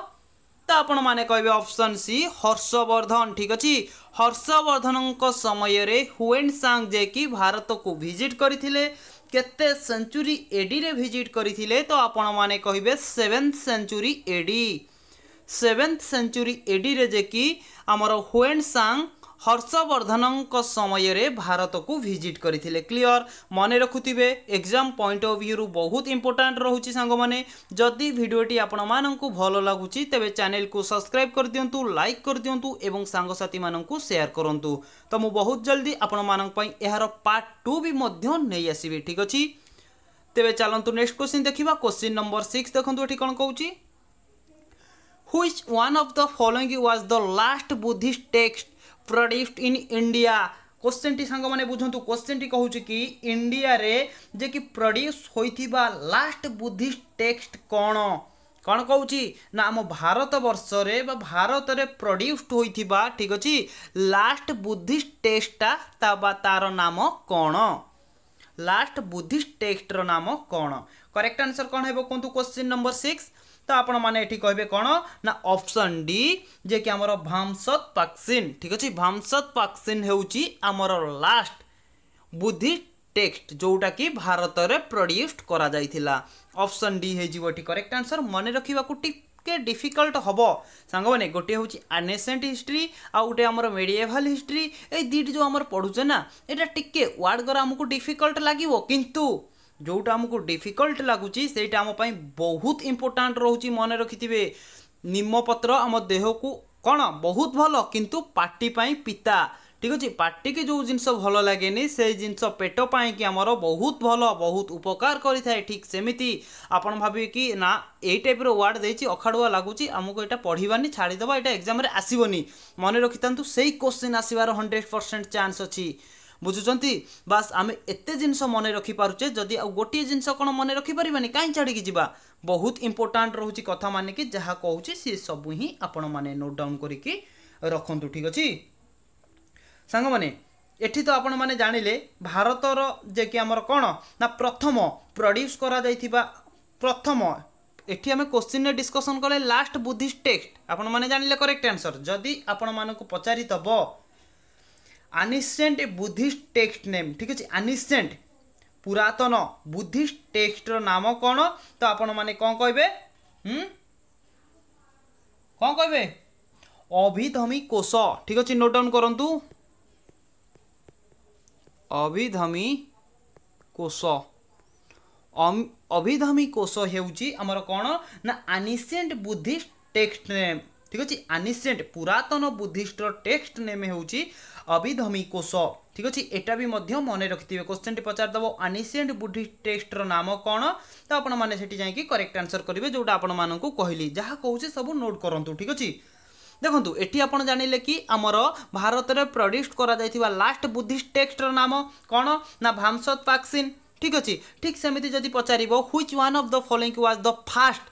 ତ ଆପଣମାନେ କହିବେ ଅପସନ୍ ସି ହର୍ଷବର୍ଦ୍ଧନ ଠିକ୍ ଅଛି ହର୍ଷବର୍ଦ୍ଧନଙ୍କ ସମୟରେ ହୁଏନ୍ ସାଙ୍ଗ୍ ଯିଏକି ଭାରତକୁ ଭିଜିଟ୍ କରିଥିଲେ କେତେ ସେଞ୍ଚୁରୀ ଏଡ଼ିରେ ଭିଜିଟ୍ କରିଥିଲେ ତ ଆପଣମାନେ କହିବେ seven century AD seventh century ଏଡ଼ିରେ ଯେ କି ଆମର ହୁଏନ୍ ସାଙ୍ଗ ହର୍ଷବର୍ଦ୍ଧନଙ୍କ ସମୟରେ ଭାରତକୁ ଭିଜିଟ୍ କରିଥିଲେ କ୍ଲିଅର୍ ମନେ ରଖୁଥିବେ ଏକ୍ଜାମ୍ ପଏଣ୍ଟ ଅଫ୍ ଭ୍ୟୁରୁ ବହୁତ ଇମ୍ପୋର୍ଟାଣ୍ଟ ରହୁଛି ସାଙ୍ଗମାନେ ଯଦି ଭିଡ଼ିଓଟି ଆପଣମାନଙ୍କୁ ଭଲ ଲାଗୁଛି ତେବେ ଚ୍ୟାନେଲ୍କୁ ସବସ୍କ୍ରାଇବ୍ କରିଦିଅନ୍ତୁ ଲାଇକ୍ କରିଦିଅନ୍ତୁ ଏବଂ ସାଙ୍ଗସାଥିମାନଙ୍କୁ ସେୟାର୍ କରନ୍ତୁ ତ ମୁଁ ବହୁତ ଜଲ୍ଦି ଆପଣମାନଙ୍କ ପାଇଁ ଏହାର ପାର୍ଟ ଟୁ ବି ମଧ୍ୟ ନେଇ ଆସିବି ଠିକ୍ ଅଛି ତେବେ ଚାଲନ୍ତୁ ନେକ୍ସଟ କୋଶ୍ଚିନ୍ ଦେଖିବା କୋଶ୍ଚିନ୍ ନମ୍ବର ସିକ୍ସ ଦେଖନ୍ତୁ ଏଠି କ'ଣ କହୁଛି which one of the following was the last buddhist text produced in india কোশ্চেনটি সাংমানে বুঝতু কোশ্চেনটি কুচি কি ইন্ডিয়ারে যে কি প্রড্যুস হয়ে লাস্ট বুদ্ধিষ্ট টেক্সট কণ কণ কৌছি না আম ভারতবর্ষরে বা ভারতরে প্রড্যুসড হয়ে ঠিক অছি লাস্ট বুদ্ধিষ্ট টেক্সটটা তা বা তার নাম কণ ଲାଷ୍ଟ ବୁଦ୍ଧିଷ୍ଟ ଟେକ୍ସଟର ନାମ କ'ଣ କରେକ୍ଟ ଆନ୍ସର କ'ଣ ହେବ କୁହନ୍ତୁ କ୍ୱେଶ୍ଚିନ୍ ନମ୍ବର ସିକ୍ସ ତ ଆପଣମାନେ ଏଠି କହିବେ କ'ଣ ନା ଅପସନ୍ ଡି ଯିଏକି ଆମର ଭାମସତ୍ ପାକ୍ସିନ୍ ଠିକ୍ ଅଛି ଭାମସତ୍ ପାକ୍ସିନ୍ ହେଉଛି ଆମର ଲାଷ୍ଟ ବୁଦ୍ଧି ଟେକ୍ସଟ ଯେଉଁଟାକି ଭାରତରେ ପ୍ରଡ୍ୟୁସ୍ଡ କରାଯାଇଥିଲା ଅପସନ୍ ଡି ହେଇଯିବ ଏଠି କରେକ୍ଟ ଆନ୍ସର ମନେ ରଖିବାକୁ ଟିପ୍ ଟିକେ ଡିଫିକଲ୍ଟ ହେବ ସାଙ୍ଗମାନେ ଗୋଟିଏ ହେଉଛି ଆନେସେଣ୍ଟ ହିଷ୍ଟ୍ରି ଆଉ ଗୋଟେ ଆମର ମେଡ଼ିଏଭାଲ ହିଷ୍ଟ୍ରି ଏଇ ଦୁଇଟି ଯେଉଁ ଆମର ପଢ଼ୁଛେ ନା ଏଇଟା ଟିକେ ୱାର୍ଡ଼ କର ଆମକୁ ଡିଫିକଲ୍ଟ ଲାଗିବ କିନ୍ତୁ ଯେଉଁଟା ଆମକୁ ଡିଫିକଲ୍ଟ ଲାଗୁଛି ସେଇଟା ଆମ ପାଇଁ ବହୁତ ଇମ୍ପୋର୍ଟାଣ୍ଟ ରହୁଛି ମନେ ରଖିଥିବେ ନିମପତ୍ର ଆମ ଦେହକୁ କ'ଣ ବହୁତ ଭଲ କିନ୍ତୁ ପାଟି ପାଇଁ ପିତା ঠিক ଅଛି ପାଟିକି ଯେଉଁ ଜିନିଷ ଭଲ ଲାଗେନି ସେଇ ଜିନିଷ ପେଟ ପାଇଁକି ଆମର ବହୁତ ଭଲ ବହୁତ ଉପକାର କରିଥାଏ ଠିକ୍ ସେମିତି ଆପଣ ଭାବିବେ କି ନା ଏଇ ଟାଇପ୍ର ୱାର୍ଡ଼ ଦେଇଛି ଅଖାଡ଼ୁଆ ଲାଗୁଛି ଆମକୁ ଏଇଟା ପଢ଼ିବାନି ଛାଡ଼ିଦେବା ଏଇଟା ଏକ୍ଜାମ୍ରେ ଆସିବନି ମନେ ରଖିଥାନ୍ତୁ ସେଇ କୋଶ୍ଚିନ୍ ଆସିବାର ହଣ୍ଡ୍ରେଡ଼ ପରସେଣ୍ଟ ଚାନ୍ସ ଅଛି ବୁଝୁଛନ୍ତି ବାସ୍ ଆମେ ଏତେ ଜିନିଷ ମନେ ରଖିପାରୁଛେ ଯଦି ଆଉ ଗୋଟିଏ ଜିନିଷ କ'ଣ ମନେ ରଖିପାରିବାନି କାହିଁ ଛାଡ଼ିକି ଯିବା ବହୁତ ଇମ୍ପୋର୍ଟାଣ୍ଟ ରହୁଛି କଥା ମାନିକି ଯାହା କହୁଛି ସେ ସବୁ ହିଁ ଆପଣମାନେ ନୋଟ୍ ଡାଉନ୍ କରିକି ରଖନ୍ତୁ ଠିକ୍ ଅଛି ସାଙ୍ଗମାନେ ଏଠି ତ ଆପଣମାନେ ଜାଣିଲେ ଭାରତର ଯେ କି ଆମର କ'ଣ ନା ପ୍ରଥମ ପ୍ରଡ୍ୟୁସ୍ କରାଯାଇଥିବା ପ୍ରଥମ ଏଠି ଆମେ କୋଶ୍ଚିନ୍ରେ ଡିସ୍କସନ୍ କଲେ ଲାଷ୍ଟ ବୁଦ୍ଧିଷ୍ଟ ଟେକ୍ସଟ ଆପଣମାନେ ଜାଣିଲେ କରେକ୍ଟ ଆନ୍ସର୍ ଯଦି ଆପଣମାନଙ୍କୁ ପଚାରିଦେବ ଆନିସେଣ୍ଟ ବୁଦ୍ଧିଷ୍ଟ ଟେକ୍ସଟ ନେମ୍ ଠିକ୍ ଅଛି ଆନିସେଣ୍ଟ ପୁରାତନ ବୁଦ୍ଧିଷ୍ଟ ଟେକ୍ସଟର ନାମ କ'ଣ ତ ଆପଣମାନେ କ'ଣ କହିବେ କ'ଣ କହିବେ ଅଭିଧମି କୋଷ ଠିକ୍ ଅଛି ନୋଟ୍ ଡାଉନ୍ କରନ୍ତୁ ଅଭିଧମୀ କୋଷ ଅଭିଧମୀ କୋଷ ହେଉଛି ଆମର କ'ଣ ନା ଆନିସିଏଣ୍ଟ ବୁଦ୍ଧିଷ୍ଟ ଟେକ୍ସଟ ନେମ୍ ଠିକ୍ ଅଛି ଆନିସିଏଣ୍ଟ ପୁରାତନ ବୁଦ୍ଧିଷ୍ଟର ଟେକ୍ସଟ ନେମ୍ ହେଉଛି ଅଭିଧମୀ କୋଷ ଠିକ୍ ଅଛି ଏଇଟା ବି ମଧ୍ୟ ମନେ ରଖିଥିବେ କୋଶ୍ଚିନ୍ଟି ପଚାରିଦେବ ଆନିସିଏଣ୍ଟ ବୁଦ୍ଧିଷ୍ଟ ଟେକ୍ସଟର ନାମ କ'ଣ ତ ଆପଣମାନେ ସେଠି ଯାଇକି କରେକ୍ଟ ଆନ୍ସର କରିବେ ଯେଉଁଟା ଆପଣମାନଙ୍କୁ କହିଲି ଯାହା କହୁଛି ସବୁ ନୋଟ୍ କରନ୍ତୁ ଠିକ୍ ଅଛି দেখুন এটি আপনার জাঁলে কি আমার ভারতের প্রড্যুস করা যাই লাস্ট বুদ্ধিষ্ট টেক্সটর নাম কোণ না ভামসদ পাকসিন ঠিক আছে ঠিক সেমিতি যদি পচারিব which one of the following was the first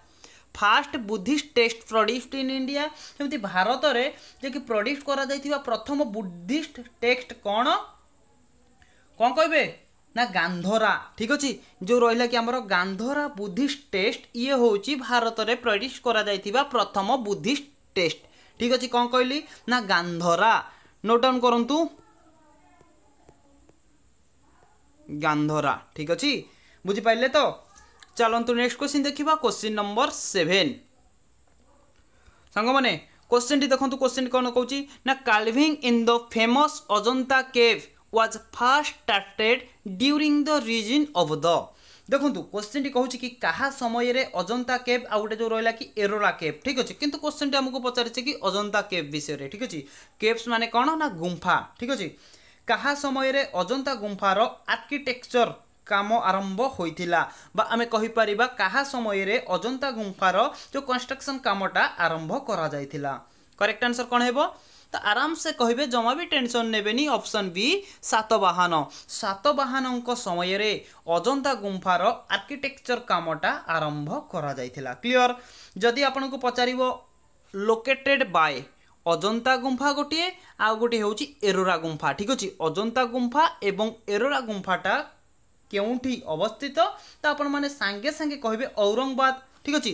first Buddhist text produced in India সেমি ভারতরে যে কি প্রড্যুস করা যাই প্রথম বুদ্ধিষ্ট টেক্সট কোণ কম কহবে ନା ଗାନ୍ଧରା ଠିକ୍ ଅଛି ଯେଉଁ ରହିଲା କି ଆମର ଗାନ୍ଧରା ବୁଦ୍ଧିଷ୍ଟ ଟେଷ୍ଟ ଇଏ ହେଉଛି ଭାରତରେ ପ୍ରଡ୍ୟୁସ୍ କରାଯାଇଥିବା ପ୍ରଥମ ବୁଦ୍ଧିଷ୍ଟ ଟେଷ୍ଟ ঠিক ଅଛି କ'ଣ କହିଲି ନା ଗାନ୍ଧରା ନୋଟ୍ ଡାଉନ୍ କରନ୍ତୁ ଗାନ୍ଧରା ଠିକ୍ ଅଛି ବୁଝିପାରିଲେ ତ ଚାଲନ୍ତୁ ନେକ୍ସଟ କ୍ୱେଶ୍ଚିନ୍ ଦେଖିବା କ୍ୱେଶ୍ଚିନ୍ ନମ୍ବର ସେଭେନ୍ ସାଙ୍ଗମାନେ କ୍ୱେଶ୍ଚିନ୍ଟି ଦେଖନ୍ତୁ କ୍ୱେଶ୍ଚିନ୍ କ'ଣ କହୁଛି ନା carving in the famous Ajanta cave was first started during the reign of the দেখুন কোশ্চিনটি কুচি কি কাহা সময়ের অজন্তা কেভ আউ গোটে যে রহলা কি এরোরা কেভ ঠিক আছে কিন্তু কোশ্চিনটি আমি পচারিছে কি অজন্তা কেভ বিষয়ে ঠিক আছে কেভস মানে কোণ না গুম্ফা ঠিক আছে কাহা সময়ের অজন্তা গুম্ফার আর্কিটেকচর କାମ ଆରମ୍ଭ ହୋଇଥିଲା ବା ଆମେ କହିପାରିବା କାହା ସମୟରେ ଅଜନ୍ତା ଗୁମ୍ଫାର ଯେଉଁ କନଷ୍ଟ୍ରକ୍ସନ୍ କାମଟା ଆରମ୍ଭ କରାଯାଇଥିଲା କରେକ୍ଟ ଆନ୍ସର୍ କ'ଣ ହେବ ତ ଆରାମସେ କହିବେ ଜମା ବି ଟେନସନ୍ ନେବେନି ଅପସନ୍ ବି ସାତବାହନ ସାତବାହନଙ୍କ ସମୟରେ ଅଜନ୍ତା ଗୁମ୍ଫାର ଆର୍କିଟେକ୍ଚର କାମଟା ଆରମ୍ଭ କରାଯାଇଥିଲା କ୍ଲିଅର ଯଦି ଆପଣଙ୍କୁ ପଚାରିବ ଲୋକେଟେଡ୍ ବାଏ ଅଜନ୍ତା ଗୁମ୍ଫା ଗୋଟିଏ ଆଉ ଗୋଟିଏ ହେଉଛି ଏରୋରା ଗୁମ୍ଫା ଠିକ୍ ଅଛି ଅଜନ୍ତା ଗୁମ୍ଫା ଏବଂ ଏରୋରା ଗୁମ୍ଫାଟା କେଉଁଠି ଅବସ୍ଥିତ ତ ଆପଣମାନେ ସାଙ୍ଗେ ସାଙ୍ଗେ କହିବେ ଔରଙ୍ଗାବାଦ ଠିକ୍ ଅଛି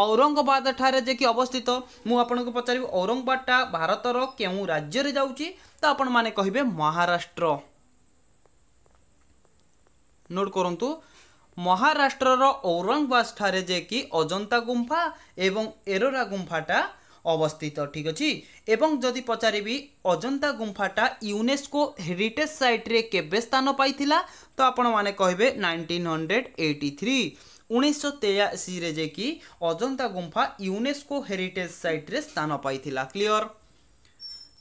ଔରଙ୍ଗବାଦ ଠାରେ ଯେ କି ଅବସ୍ଥିତ ମୁଁ ଆପଣଙ୍କୁ ପଚାରିବି ଔରଙ୍ଗବାଦଟା ଭାରତର କେଉଁ ରାଜ୍ୟରେ ଯାଉଛି ତ ଆପଣମାନେ କହିବେ ମହାରାଷ୍ଟ୍ର ନୋଟ୍ କରନ୍ତୁ ମହାରାଷ୍ଟ୍ରର ଔରଙ୍ଗବାଦ ଠାରେ ଯେ କି ଅଜନ୍ତା ଗୁମ୍ଫା ଏବଂ ଏରୋରା ଗୁମ୍ଫାଟା ଅବସ୍ଥିତ ଠିକ୍ ଅଛି ଏବଂ ଯଦି ପଚାରିବି ଅଜନ୍ତା ଗୁମ୍ଫାଟା ୟୁନେସ୍କୋ ହେରିଟେଜ୍ ସାଇଟ୍ରେ କେବେ ସ୍ଥାନ ପାଇଥିଲା ତ ଆପଣମାନେ କହିବେ ନାଇଣ୍ଟିନ୍ ହଣ୍ଡ୍ରେଡ଼ ଏଇଟି ଥ୍ରୀ ଉଣେଇଶହ ତେୟାଅଶୀରେ ଯେକି ଅଜନ୍ତା ଗୁମ୍ଫା ୟୁନେସ୍କୋ ହେରିଟେଜ୍ ସାଇଟ୍ରେ ସ୍ଥାନ ପାଇଥିଲା କ୍ଲିଅର୍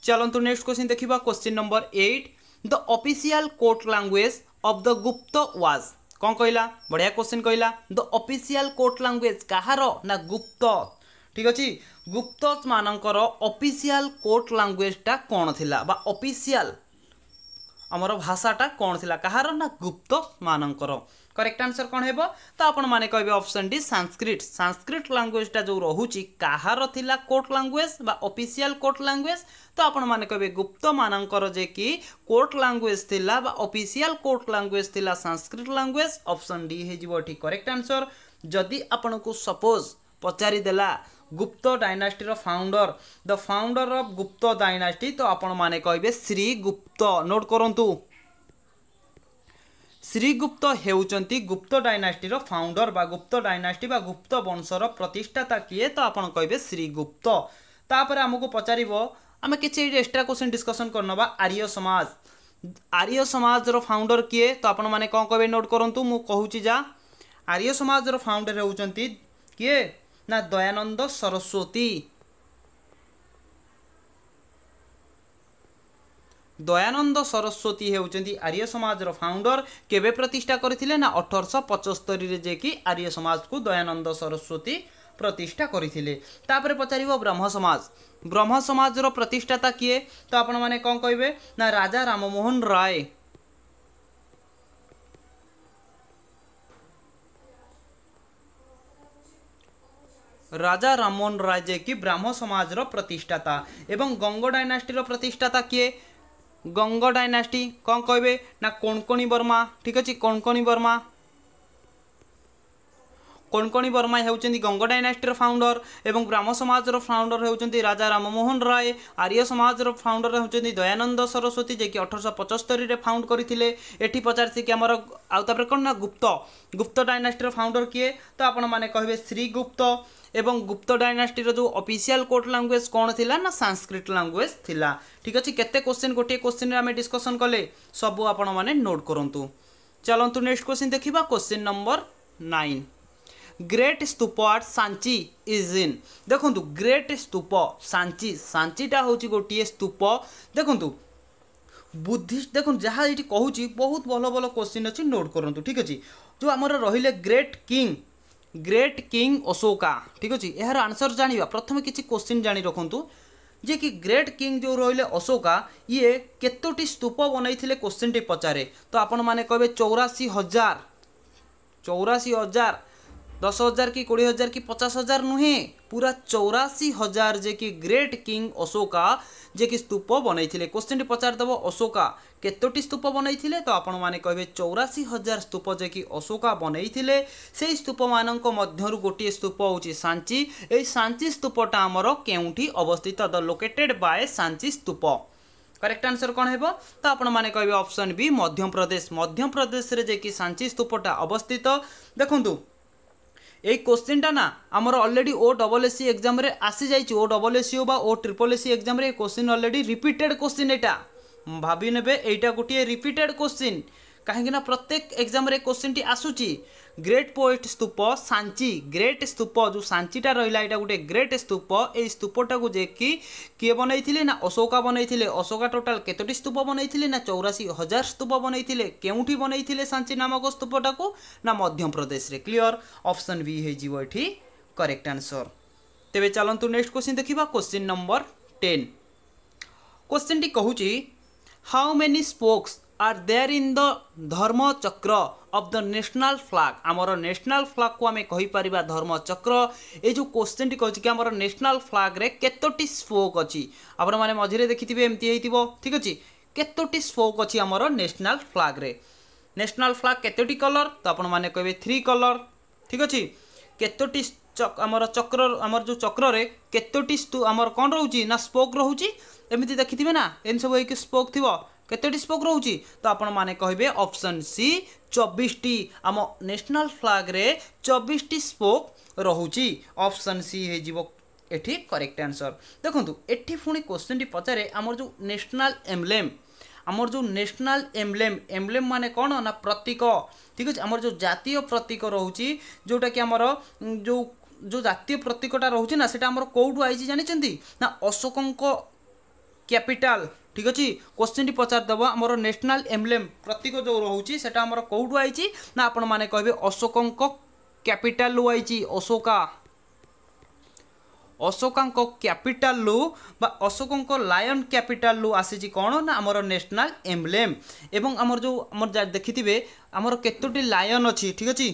ଚାଲନ୍ତୁ ନେକ୍ସଟ କ୍ୱେଶ୍ଚିନ୍ ଦେଖିବା question number eight the official court language of the Gupta was କ'ଣ କହିଲା ବଢ଼ିଆ କ୍ୱେଶ୍ଚିନ୍ କହିଲା ଦ ଅଫିସିଆଲ୍ କୋର୍ଟ ଲାଙ୍ଗୁଏଜ୍ କାହାର ନା ଗୁପ୍ତ ଠିକ୍ ଅଛି ଗୁପ୍ତମାନଙ୍କର ଅଫିସିଆଲ୍ କୋର୍ଟ ଲାଙ୍ଗୁଏଜ୍ଟା କ'ଣ ଥିଲା ବା ଅଫିସିଆଲ୍ ଆମର ଭାଷାଟା କ'ଣ ଥିଲା କାହାର ନା ଗୁପ୍ତମାନଙ୍କର करेक्ट आंसर कौन हे तो आपण मैंने कहे अप्सन डी सांस्क्रिट सांस्क्रिट लांगुएजटा जो रोचे कहार थिला कोर्ट लांगुएज बा अफिशियल कोर्ट लांगुएज तो आपण मैंने कहे गुप्त मानकर जे कि कोर्ट लांगुएज थिला बा अफिशियल कोर्ट लांगुएज थिला सांस्क्रिट लांगुएज अप्सन डी हो करेक्ट आंसर जदि आपण को सपोज पचारिदेला গুপ্ত ডাইনাষ্টির founder the founder of Gupta dynasty তো আপনার কহবে শ্রীগুপ্ত নোট করতু ଶ୍ରୀଗୁପ୍ତ ହେଉଛନ୍ତି ଗୁପ୍ତ ଡାଇନାଷ୍ଟିର ଫାଉଣ୍ଡର ବା ଗୁପ୍ତ ଡାଇନାଷ୍ଟି ବା ଗୁପ୍ତ ବଂଶର ପ୍ରତିଷ୍ଠାତା କିଏ ତ ଆପଣ କହିବେ ଶ୍ରୀଗୁପ୍ତ ତାପରେ ଆମକୁ ପଚାରିବ ଆମେ କିଛି ଏକ୍ସଟ୍ରା କ୍ୱେଶ୍ଚିନ୍ ଡିସ୍କସନ୍ କରିନେବା ଆର୍ଯ୍ୟ ସମାଜ ଆର୍ଯ୍ୟ ସମାଜର ଫାଉଣ୍ଡର କିଏ ତ ଆପଣମାନେ କ'ଣ କହିବେ ନୋଟ୍ କରନ୍ତୁ ମୁଁ କହୁଛି ଯା ଆର୍ଯ୍ୟ ସମାଜର ଫାଉଣ୍ଡର ହେଉଛନ୍ତି କିଏ ନା ଦୟାନନ୍ଦ ସରସ୍ୱତୀ ଦୟାନନ୍ଦ ସରସ୍ୱତୀ ହେଉଛନ୍ତି ଆର୍ଯ୍ୟ ସମାଜର ଫାଉଣ୍ଡର କେବେ ପ୍ରତିଷ୍ଠା କରିଥିଲେ ନା ଅଠରଶହ ପଞ୍ଚସ୍ତରୀରେ ଯିଏକି ଆର୍ଯ୍ୟ ସମାଜକୁ ଦୟାନନ୍ଦ ସରସ୍ୱତୀ ପ୍ରତିଷ୍ଠା କରିଥିଲେ ତାପରେ ପଚାରିବ ବ୍ରହ୍ମ ସମାଜ ବ୍ରହ୍ମ ସମାଜର ପ୍ରତିଷ୍ଠାତା କିଏ ତ ଆପଣମାନେ କ'ଣ କହିବେ ନା ରାଜା ରାମମୋହନ ରାୟ রাজা রামমোহন রায় যে কি ব্রাহ্ম সমাজর প্রতিষ্ঠাতা এবং গঙ্গ ডাইনাস্টির প্রতিষ্ঠাতা কে ଗଙ୍ଗ ଡାଇନାଷ୍ଟି କ'ଣ କହିବେ ନା କୋଣକଣୀ ବର୍ମା ଠିକ୍ ଅଛି କୋଣକଣୀ ବର୍ମା কোণকণী বর্মা হচ্ছেন গঙ্গ ডাইনাস্টির ফাউন্ডর এবং ব্রাহ্ম সমাজর ফাউন্ডর হচ্ছেন রাজা রামমোহন রায় আর্য সমাজর ফাউন্ডর হচ্ছেন দয়ানন্দ সরস্বতী যে কি অঠরশ পঁচস্তরীরে ফাউন্ড করে এটি পচারছি কি আমার আপ না গুপ্ত গুপ্ত ডাইনাস্টির ফাউন্ডর কিয়ে তো আপনার মানে কহবে শ্রীগুপ্ত এবং গুপ্ত ডাইনাস্টির যে অফিসিয়াল কোর্ট ল্যাঙ্গুয়েজ কোণ লা না সাংস্ক্রিট ল্যাঙ্গুয়েজ লা ঠিক আছে কেতে কোশ্চিন গোটিয়ে কোশ্চিন আমি ডিসকসন কলে সবু আপন মানে নোট করতু চলতু নেক্সট কোশ্চিন দেখা question number nine great stupa at Sanchi is in দেখুন গ্রেট স্তূপ সাঞ্চি সাঞ্চিটা হচ্ছে গোটিয়ে স্তূপ দেখুন বুদ্ধিষ্ট দেখুন যা এটি কুচি বহুত ভালো ভালো কোশ্চিন অছি নোট করতু ঠিক আছে যে আমার রহলে great king great king Ashoka ଠିକ୍ ଅଛି ଏହାର ଆନ୍ସର୍ ଜାଣିବା ପ୍ରଥମେ କିଛି କୋଶ୍ଚିନ୍ ଜାଣି ରଖନ୍ତୁ ଯିଏକି ଗ୍ରେଟ୍ କିଙ୍ଗ୍ ଯେଉଁ ରହିଲେ ଅଶୋକା ଇଏ କେତୋଟି ସ୍ତୂପ ବନେଇଥିଲେ କୋଶ୍ଚିନ୍ଟି ପଚାରେ ତ ଆପଣମାନେ କହିବେ ଚଉରାଅଶୀ ହଜାର ଚଉରାଅଶୀ ହଜାର ଦଶ ହଜାର କି କୋଡ଼ିଏ ହଜାର କି ପଚାଶ ହଜାର ନୁହେଁ ପୁରା ଚଉରାଅଶୀ ହଜାର ଯେ କି ଗ୍ରେଟ୍ କିଙ୍ଗ ଅଶୋକା ଯେ କି ସ୍ତୂପ ବନେଇଥିଲେ କୋଶ୍ଚିନ୍ଟି ପଚାରିଦେବ ଅଶୋକା କେତୋଟି ସ୍ତୂପ ବନେଇଥିଲେ ତ ଆପଣମାନେ କହିବେ ଚଉରାଅଶୀ ହଜାର ସ୍ତୂପ ଯେ କି ଅଶୋକା ବନେଇଥିଲେ ସେହି ସ୍ତୂପମାନଙ୍କ ମଧ୍ୟରୁ ଗୋଟିଏ ସ୍ତୂପ ହେଉଛି ସାଞ୍ଚି ଏହି ସାଞ୍ଚି ସ୍ତୂପଟା ଆମର କେଉଁଠି ଅବସ୍ଥିତ the located by Sanchi stupa correct answer କ'ଣ ହେବ ତ ଆପଣମାନେ କହିବେ ଅପସନ୍ ବି ମଧ୍ୟପ୍ରଦେଶ ମଧ୍ୟପ୍ରଦେଶରେ ଯେ କି ସାଞ୍ଚି ସ୍ତୂପଟା ଅବସ୍ଥିତ ଦେଖନ୍ତୁ এই কোশ্চিনটা না আমার অলরেডি ও ডবল এসি এক্সামে আসি আসিযাইছি ও ডবল এসিও বা ও ট্রিপল এসি এক্সামে এই কোশ্চিন অলরেডি রিপিটেড কোশ্চিন এটা ভাবি নেবে এইটা গোটিয়ে রিপিটেড কোশ্চিন কিনা প্রত্যেক এক্সামে এই কোশ্চিনটি আসুচি গ্রেট পোয়েট স্তূপ সাঞ্চি গ্রেট স্তূপ যে সাঞ্চিটা রহিলা এটা গোটে গ্রেট স্তূপ এই স্তূপটাকে যেকি কি বনাইলে না অশোকা বনাইলে অশোকা টোটাল কতটি স্তূপ বনাইলে না চৌরাশি হাজার স্তূপ বনাইলে কেউঠি বনাইলে সাঞ্চি নামক স্তূপটাকে না মধ্যপ্রদেশে ক্লিয়র অপশন বি হয়ে যাব এটি করেক্ট আনসর তেবে চলতু নেক্সট কোশ্চিন দেখা কোশ্চিন নম্বর টেন কোশ্চিনটি কুচি how many spokes are there in the Dharma Chakra of the national flag ଆମର ନ୍ୟାସନାଲ୍ ଫ୍ଲାଗ୍କୁ ଆମେ କହିପାରିବା ଧର୍ମଚକ୍ର ଏ ଯେଉଁ କୋଶ୍ଚିନ୍ଟି କହୁଛି କି ଆମର ନ୍ୟାସନାଲ୍ ଫ୍ଲାଗ୍ରେ କେତୋଟି ସ୍ପୋକ୍ ଅଛି ଆପଣମାନେ ମଝିରେ ଦେଖିଥିବେ ଏମିତି ହେଇଥିବ ଠିକ୍ ଅଛି କେତୋଟି ସ୍ପୋକ୍ ଅଛି ଆମର ନ୍ୟାସନାଲ୍ ଫ୍ଲାଗ୍ରେ ନ୍ୟାସନାଲ୍ ଫ୍ଲାଗ୍ କେତୋଟି କଲର୍ ତ ଆପଣମାନେ କହିବେ ଥ୍ରୀ କଲର୍ ଠିକ୍ ଅଛି କେତୋଟି ଆମର ଚକ୍ର ଆମର ଯେଉଁ ଚକ୍ରରେ କେତୋଟି ଆମର କ'ଣ ରହୁଛି ନା ସ୍ପୋକ୍ ରହୁଛି ଏମିତି ଦେଖିଥିବେ ନା ଏମିତି ସବୁ ହେଇକି ସ୍ପୋକ୍ ଥିବ କେତୋଟି ସ୍ପୋକ୍ ରହୁଛି ତ ଆପଣମାନେ କହିବେ ଅପସନ୍ ସି ଚବିଶଟି ଆମ ନ୍ୟାସନାଲ୍ ଫ୍ଲାଗ୍ରେ ଚବିଶଟି ସ୍ପୋକ୍ ରହୁଛି ଅପସନ୍ ସି ହେଇଯିବ ଏଠି କରେକ୍ଟ ଆନ୍ସର୍ ଦେଖନ୍ତୁ ଏଠି ପୁଣି କୋଶ୍ଚିନ୍ଟି ପଚାରେ ଆମର ଯେଉଁ ନ୍ୟାସନାଲ୍ ଏମ୍ବ୍ଲେମ୍ ଆମର ଯେଉଁ ନ୍ୟାସନାଲ୍ ଏମ୍ବ୍ଲେମ୍ ଏମ୍ବ୍ଲେମ୍ ମାନେ କ'ଣ ନା ପ୍ରତୀକ ଠିକ୍ ଅଛି ଆମର ଯେଉଁ ଜାତୀୟ ପ୍ରତୀକ ରହୁଛି ଯେଉଁଟାକି ଆମର ଯେଉଁ ଯେଉଁ ଜାତୀୟ ପ୍ରତୀକଟା ରହୁଛି ନା ସେଇଟା ଆମର କେଉଁଠୁ ଆଇଛି ଜାଣିଛନ୍ତି ନା ଅଶୋକଙ୍କ କ୍ୟାପିଟାଲ ঠিক আছে কোশ্চিনটি পচারিদেব আমার ন্যাশনাল এমব্লেম প্রতীক যে রয়েছে সেটা আমার কোটু আইছি না আপন মানে কহবে অশোকঙ্ক ক্যাপিটাল আইছি অশোকা অশোকাঙ্ক ক্যাপিটাল বা অশোকঙ্ক লায়ন ক্যাপিটাল আসিছি কোণ না আমার ন্যাশনাল এমব্লেম এবং আমার যে আমার দেখিবে আমার কতটি লায়ন অছি ঠিক আছে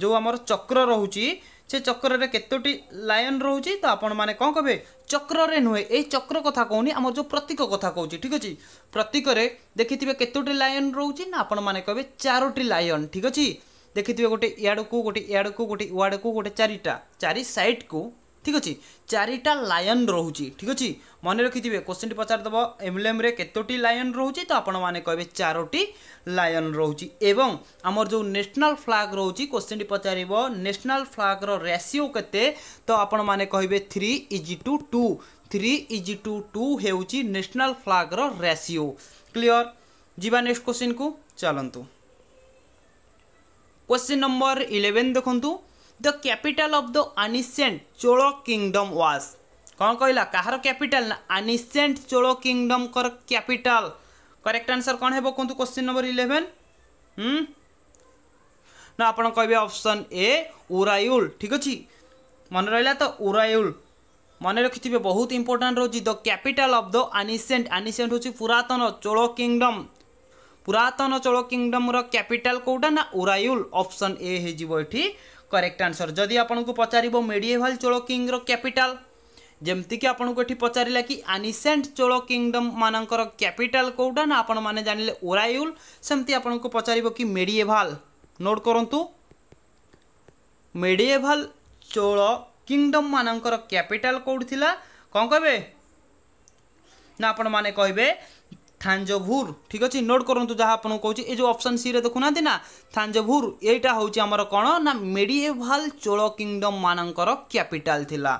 যে আমার চক্র রয়েছে সে চক্রের কতোটি লায়ন রয়েছে তো আপন মানে কম কবে চক্রের নুহে এই চক্র কথা কৌনি আমার যে প্রতীক কথা কৌছি ঠিক আছে প্রতীকরে দেখিথিবে কতোটি লায়ন রয়েছে না আপন মানে কবে চারোটি লায়ন ঠিক আছে দেখিথিবে গোটে ইয়াড়কু গোটে ইয়াড়কু গোটে ইয়াড়কু গোটে চারিটা চারি সাইডকু ঠিক আছে চারিটা লায়ন রয়েছে ঠিক আছে মনে রাখিথে কোশ্চিনটি পচারিদেব এমলেম্রে কতোটি লায়ন রয়েছে তো আপনার কে চারোটি লায়ন রয়েছে এবং আমার যে ন্যাশনাল ফ্লাগ রয়েছে কোশ্চিনটি পচারিব ন্যাশনাল ফ্লাগ্র রেসিও কেতে তো আপনার কে three is to two three is to two হচ্ছে ন্যাশনাল ফ্লাগ্র রেসিও ক্লিয়ার যা নেক্সট কোশ্চিন কু চলতু কোশ্চিন নম্বর ইলেভেন দেখুন the capital of the ancient Chola kingdom was କ'ଣ କହିଲା କାହାର କ୍ୟାପିଟାଲ ନା ଆନିସେଣ୍ଟ ଚୋଳ କିଙ୍ଗଡମ୍ଙ୍କର କ୍ୟାପିଟାଲ କରେକ୍ଟ ଆନ୍ସର କ'ଣ ହେବ କୁହନ୍ତୁ କ୍ୱେଶ୍ଚିନ୍ ନମ୍ବର ଇଲେଭେନ୍ ନା ଆପଣ କହିବେ ଅପସନ୍ ଏ ଉରାୟୁଲ ଠିକ୍ ଅଛି ମନେ ରହିଲା ତ ଉରାୟୁଲ ମନେ ରଖିଥିବେ ବହୁତ ଇମ୍ପୋର୍ଟାଣ୍ଟ ରହୁଛି ଦ କ୍ୟାପିଟାଲ ଅଫ୍ ଦ ଆନିସେଣ୍ଟ ଆନିସେଣ୍ଟ ହେଉଛି ପୁରାତନ ଚୋଳ କିଙ୍ଗଡମ୍ ପୁରାତନ ଚୋଳ କିଙ୍ଗଡମ୍ର କ୍ୟାପିଟାଲ କେଉଁଟା ନା ଉରାୟୁଲ ଅପସନ୍ ଏ ହେଇଯିବ ଏଠି करेक्ट आंसर जदि आपन पचार मेडिएवाल चोल किंग्र कैपिटाल जमीक आपन को पचारा कि आनिसेंट चोल किंगडम मानक कैपिटाल कौटा ना आपण मैंने जानिले ओरायुल सेमती आपन को पचार कि मेडिएवाल नोट करूँ मेडिएवाल चोल किंगडम मानक कैपिटाल कौटी कौन कहे ना आपण मैंने कहे থাঞ্জভুর ঠিক আছে নোট করতু যা আপনার কৌছি এই যে অপশন সি রে দেখু না থাঞ্জভুর এইটা হচ্ছে আমার কোণ না মেডিএভাল চোল কিংডম মানকর ক্যাপিটাল লা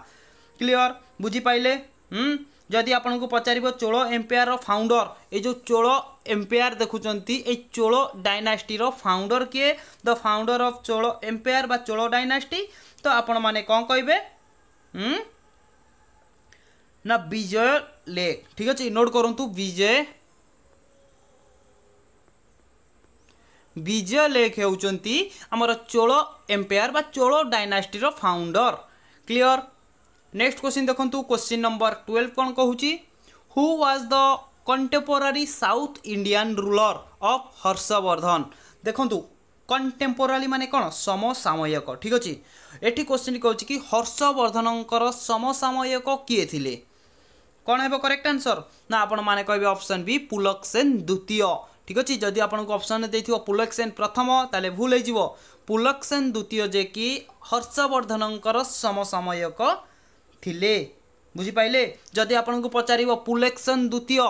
ক্লিয়র বুঝিপাইলে হুম ଯଦି ଆପଣଙ୍କୁ ପଚାରିବ ଚୋଳ ଏମ୍ପେୟାରର ଫାଉଣ୍ଡର ଏଇ ଯେଉଁ ଚୋଳ ଏମ୍ପେୟାର ଦେଖୁଛନ୍ତି ଏଇ ଚୋଳ ଡାଇନାଷ୍ଟିର ଫାଉଣ୍ଡର କିଏ the founder of Chola empire ବା ଚୋଳ ଡାଇନାଷ୍ଟି ତ ଆପଣମାନେ କ'ଣ କହିବେ ନା ବିଜୟ ଲେକ୍ ଠିକ୍ ଅଛି ନୋଟ୍ କରନ୍ତୁ ବିଜୟ विजय लेख हेर् Chola empire Chola dynasty founder फाउर clear question question question number twelve कौन कहूँ who was the contemporary south Indian ruler of Harshavardhana देख्नु मान कौन समसामयिक ठीक एटी क्वेश्चन एसच्चन कि हर्षवर्धन समसामयिक ले कक्ट आन्सर नै बी पुलक सेन द्वितीय ଠିକ୍ ଅଛି ଯଦି ଆପଣଙ୍କୁ ଅପସନ୍ରେ ଦେଇଥିବ ପୁଲକ୍ସେନ୍ ପ୍ରଥମ ତାହେଲେ ଭୁଲ ହେଇଯିବ ପୁଲକ୍ସେନ୍ ଦ୍ୱିତୀୟ ଯେ କି ହର୍ଷବର୍ଦ୍ଧନଙ୍କର ସମସାମୟିକ ଥିଲେ ବୁଝିପାରିଲେ ଯଦି ଆପଣଙ୍କୁ ପଚାରିବ ପୁଲେକ୍ସନ୍ ଦ୍ୱିତୀୟ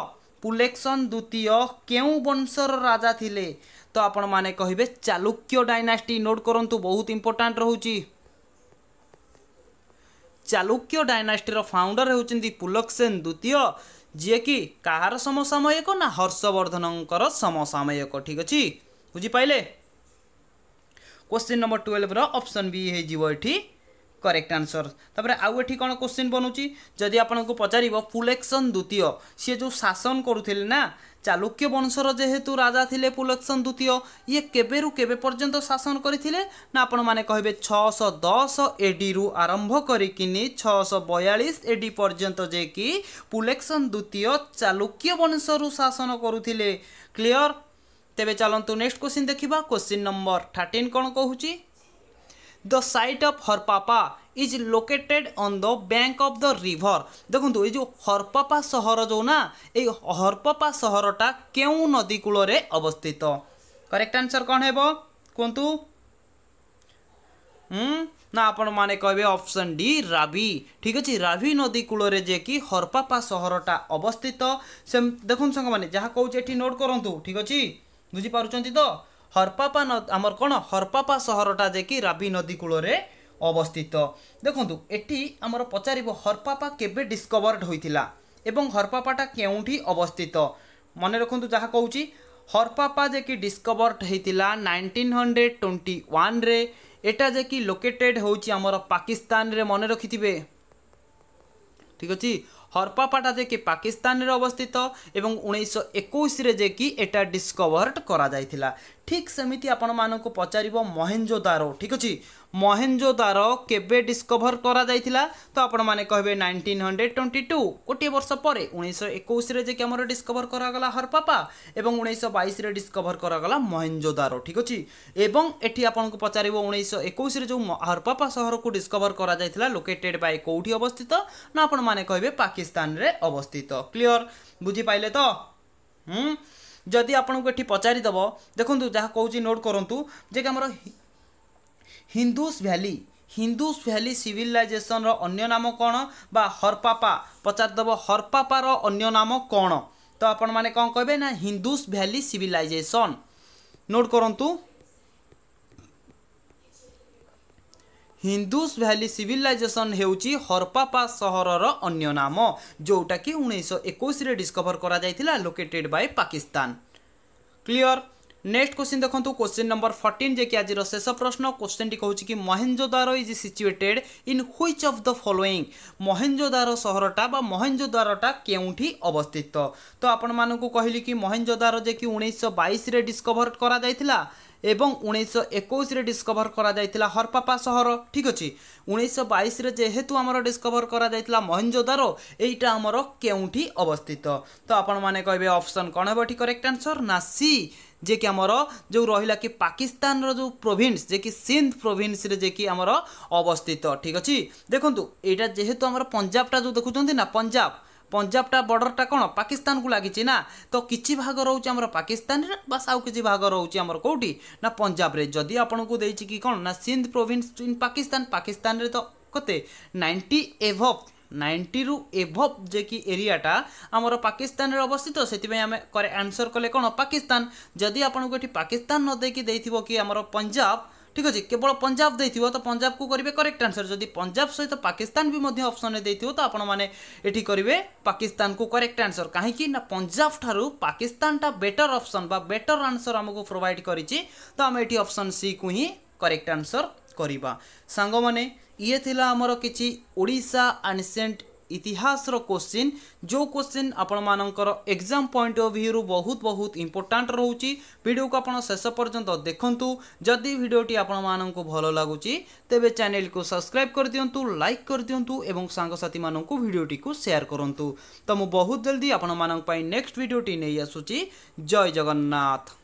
ପୁଲେକ୍ସନ୍ ଦ୍ୱିତୀୟ କେଉଁ ବଂଶର ରାଜା ଥିଲେ ତ ଆପଣମାନେ କହିବେ ଚାଲୁକ୍ୟ ଡାଇନାଷ୍ଟି ନୋଟ୍ କରନ୍ତୁ ବହୁତ ଇମ୍ପୋର୍ଟାଣ୍ଟ ରହୁଛି ଚାଲୁକ୍ୟ ଡାଇନାଷ୍ଟିର ଫାଉଣ୍ଡର ହେଉଛନ୍ତି ପୁଲକ୍ସେନ୍ ଦ୍ୱିତୀୟ जिरो ना हर्षवर्धनको समसामयिक ठीक अहिले बुझि पाइले। क्वेन नम्बर टुवेल्भ र अप्सन वि है जो करेक्ट आंसर ତାପରେ ଆଉ ଏଠି କ'ଣ କୋଶ୍ଚିନ୍ ବନୁଛି ଯଦି ଆପଣଙ୍କୁ ପଚାରିବ ପୁଲେକ୍ସନ୍ ଦ୍ୱିତୀୟ ସିଏ ଯେଉଁ ଶାସନ କରୁଥିଲେ ନା ଚାଲୁକ୍ୟ ବଂଶର ଯେହେତୁ ରାଜା ଥିଲେ ପୁଲେକ୍ସନ୍ ଦ୍ୱିତୀୟ ଇଏ କେବେରୁ କେବେ ପର୍ଯ୍ୟନ୍ତ ଶାସନ କରିଥିଲେ ନା ଆପଣମାନେ କହିବେ ଛଅଶହ ଦଶ ଏଡ଼ିରୁ ଆରମ୍ଭ କରିକିନି ଛଅଶହ ବୟାଳିଶ ଏଡ଼ି ପର୍ଯ୍ୟନ୍ତ ଯେ କି ପୁଲେକ୍ସନ୍ ଦ୍ୱିତୀୟ ଚାଲୁକ୍ୟ ବଂଶରୁ ଶାସନ କରୁଥିଲେ କ୍ଲିଅର ତେବେ ଚାଲନ୍ତୁ ନେକ୍ସଟ କୋଶ୍ଚିନ୍ ଦେଖିବା କୋଶ୍ଚିନ୍ ନମ୍ବର ଥାର୍ଟିନ୍ କ'ଣ କହୁଛି the site of Harappa is located on the bank of the river দেখুন এই যে হরপাপা সহর যে না এই হরপাপা সহরটা কেউ নদী কূলরে অবস্থিত করেক্ট আনসর কণ হব কুহতু হুম না আপনার কবে অপশন ডি রাভি ঠিক আছে রাভি নদী কূলরে যে কি হরপাপা সহরটা অবস্থিত সে দেখুন সাংমানে যা কৌছে এটি নোট করতু ঠিক আছে বুঝিপার তো ହର୍ପାପା ନ ଆମର କ'ଣ ହର୍ପାପା ସହରଟା ଯେ କି ରାବି ନଦୀ କୂଳରେ ଅବସ୍ଥିତ ଦେଖନ୍ତୁ ଏଠି ଆମର ପଚାରିବ ହର୍ପାପା କେବେ ଡିସ୍କଭର୍ଡ଼ ହୋଇଥିଲା ଏବଂ ହର୍ପାପାଟା କେଉଁଠି ଅବସ୍ଥିତ ମନେ ରଖନ୍ତୁ ଯାହା କହୁଛି ହର୍ପାପା ଯେ କି ଡିସ୍କଭର୍ଡ଼ ହୋଇଥିଲା ନାଇଣ୍ଟିନ୍ ହଣ୍ଡ୍ରେଡ଼ ଟ୍ୱେଣ୍ଟି ୱାନ୍ରେ ଏଇଟା ଯେ କି ଲୋକେଟେଡ଼ ହେଉଛି ଆମର ପାକିସ୍ତାନରେ ମନେ ରଖିଥିବେ ଠିକ୍ ଅଛି ହର୍ପାପାଟା ଯେ କି ପାକିସ୍ତାନରେ ଅବସ୍ଥିତ ଏବଂ ଉଣେଇଶହ ଏକୋଇଶରେ ଯେ କି ଏଇଟା ଡିସ୍କଭର୍ଡ଼ କରାଯାଇଥିଲା ঠিক ସେମିତି ଆପଣମାନଙ୍କୁ ପଚାରିବ ମହେଞ୍ଜୋଦାରୋ ଠିକ୍ ଅଛି ମହେଞ୍ଜୋଦାରୋ କେବେ ଡିସ୍କଭର କରାଯାଇଥିଲା ତ ଆପଣମାନେ କହିବେ ନାଇଣ୍ଟିନ୍ ହଣ୍ଡ୍ରେଡ଼ ଟ୍ୱେଣ୍ଟି ଟୁ ଗୋଟିଏ ବର୍ଷ ପରେ ଉଣେଇଶହ ଏକୋଇଶରେ ଯେ କି ଆମର ଡିସ୍କଭର କରାଗଲା ହରପାପା ଏବଂ ଉଣେଇଶହ ବାଇଶରେ ଡିସ୍କଭର କରାଗଲା ମହେଞ୍ଜୋଦାରୋ ଠିକ୍ ଅଛି ଏବଂ ଏଠି ଆପଣଙ୍କୁ ପଚାରିବ ଉଣେଇଶହ ଏକୋଇଶରେ ଯେଉଁ ହରପାପା ସହରକୁ ଡିସ୍କଭର କରାଯାଇଥିଲା ଲୋକେଟେଡ୍ ବାଇ କେଉଁଠି ଅବସ୍ଥିତ ନା ଆପଣମାନେ କହିବେ ପାକିସ୍ତାନରେ ଅବସ୍ଥିତ କ୍ଲିଅର ବୁଝିପାରିଲେ ତ ହୁଁ ଯଦି ଆପଣଙ୍କୁ ଏଠି ପଚାରିଦେବ ଦେଖନ୍ତୁ ଯାହା କହୁଛି ନୋଟ୍ କରନ୍ତୁ ଯେ କି ଆମର ହିନ୍ଦୁସ୍ ଭ୍ୟାଲି ହିନ୍ଦୁସ୍ ଭ୍ୟାଲି ସିଭିଲାଇଜେସନ୍ର ଅନ୍ୟ ନାମ କ'ଣ ବା ହରପାପା ପଚାରିଦେବ ହରପାପାର ଅନ୍ୟ ନାମ କ'ଣ ତ ଆପଣମାନେ କ'ଣ କହିବେ ନା ହିନ୍ଦୁସ୍ ଭ୍ୟାଲି ସିଭିଲାଇଜେସନ୍ ନୋଟ୍ କରନ୍ତୁ ହିନ୍ଦୁସ୍ ଭ୍ୟାଲି ସିଭିଲାଇଜେସନ୍ ହେଉଛି ହର୍ପାପା ସହରର ଅନ୍ୟ ନାମ ଯେଉଁଟାକି ଉଣେଇଶହ ଏକୋଇଶରେ ଡିସ୍କଭର କରାଯାଇଥିଲା located by Pakistan clear next question ଦେଖନ୍ତୁ କୋଶ୍ଚିନ୍ ନମ୍ବର ଫର୍ଟିନ୍ ଯେ କି ଆଜିର ଶେଷ ପ୍ରଶ୍ନ କୋଶ୍ଚିନ୍ଟି କହୁଛି କି Mohenjodaro is situated in which of the following Mohenjodaro ସହରଟା ବା ମହେଞ୍ଜୋଦାରଟା କେଉଁଠି ଅବସ୍ଥିତ ତ ଆପଣମାନଙ୍କୁ କହିଲି କି ମହେଞ୍ଜୋଦାର ଯେ କି ଉଣେଇଶହ ବାଇଶରେ ଡିସ୍କଭର କରାଯାଇଥିଲା এবং উনিশশো একুশে ডিসকভর করা যাই হরপাপা সহর ঠিক আছে উনিশশো বাইশে যেহেতু আমার ডিসকভর করা যাই মহেঞ্জোদার এইটা আমার কেউঠি অবস্থিত তো আপনার মানে কে অপশন কণ হব এটি করেক্ট আনসর না সি যে কি আমার যে রহিলা কি পাকিস্তানর যে প্রোভিন্স যে কি সিন্ধ প্রোভিন্সরে যে কি আমার অবস্থিত ঠিক আছে দেখুন এইটা যেহেতু আমার পঞ্জাবটা যে দেখুছেন না পঞ্জাব পঞ্জাবটা বর্ডরটা কোণ পাকিস্তানকু লাগিছে না তো কিছু ভাগ রয়েছে আমার পাকিস্তানের বাস আউ কিছু ভাগ রয়েছে আমার কোটি না পঞ্জাবরে যদি আপনার দিয়েছি কি কোণ না সিন্ধ প্রোভিন্স ইন পাকিস্তান পাকিস্তানের তো কতে নাইনটি এভভ নাইনটিরু এভভ যে কি এরিয়াটা আমার পাকিস্তানের অবস্থিত সেপাই আমি করে আনসর কলে কোণ পাকিস্তান যদি আপনার এটি পাকিস্তান নদেকি দিয়ে কি আমার পঞ্জাব ঠিক আছে কেবল পঞ্জাব ଦେଇଥିବ ତ ପଞ୍ଜାବକୁ କରିବେ କରେକ୍ଟ ଆନ୍ସର୍ ଯଦି ପଞ୍ଜାବ ସହିତ ପାକିସ୍ତାନ ବି ମଧ୍ୟ ଅପସନ୍ରେ ଦେଇଥିବ ତ ଆପଣମାନେ ଏଠି କରିବେ ପାକିସ୍ତାନକୁ କରେକ୍ଟ ଆନ୍ସର୍ କାହିଁକି ନା ପଞ୍ଜାବ ଠାରୁ ପାକିସ୍ତାନଟା ବେଟର୍ ଅପସନ୍ ବା ବେଟର୍ ଆନ୍ସର୍ ଆମକୁ ପ୍ରୋଭାଇଡ଼ କରିଛି ତ ଆମେ ଏଠି ଅପସନ୍ ସିକୁ ହିଁ କରେକ୍ଟ ଆନ୍ସର୍ କରିବା ସାଙ୍ଗମାନେ ଇଏ ଥିଲା ଆମର କିଛି ଓଡ଼ିଶା ଆନ୍ସିଏଣ୍ଟ ଇତିହାସର କୋଶ୍ଚିନ୍ ଯେଉଁ କୋଶ୍ଚିନ୍ ଆପଣମାନଙ୍କର ଏକ୍ଜାମ୍ ପଏଣ୍ଟ ଅଫ୍ ଭ୍ୟୁରୁ ବହୁତ ବହୁତ ଇମ୍ପୋର୍ଟାଣ୍ଟ ରହୁଛି ଭିଡ଼ିଓକୁ ଆପଣ ଶେଷ ପର୍ଯ୍ୟନ୍ତ ଦେଖନ୍ତୁ ଯଦି ଭିଡ଼ିଓଟି ଆପଣମାନଙ୍କୁ ଭଲ ଲାଗୁଛି ତେବେ ଚ୍ୟାନେଲକୁ ସବସ୍କ୍ରାଇବ୍ କରିଦିଅନ୍ତୁ ଲାଇକ୍ କରିଦିଅନ୍ତୁ ଏବଂ ସାଙ୍ଗସାଥିମାନଙ୍କୁ ଭିଡ଼ିଓଟିକୁ ସେୟାର କରନ୍ତୁ ତ ମୁଁ ବହୁତ ଜଲ୍ଦି ଆପଣମାନଙ୍କ ପାଇଁ ନେକ୍ସଟ ଭିଡ଼ିଓଟି ନେଇ ଆସୁଛି ଜୟ ଜଗନ୍ନାଥ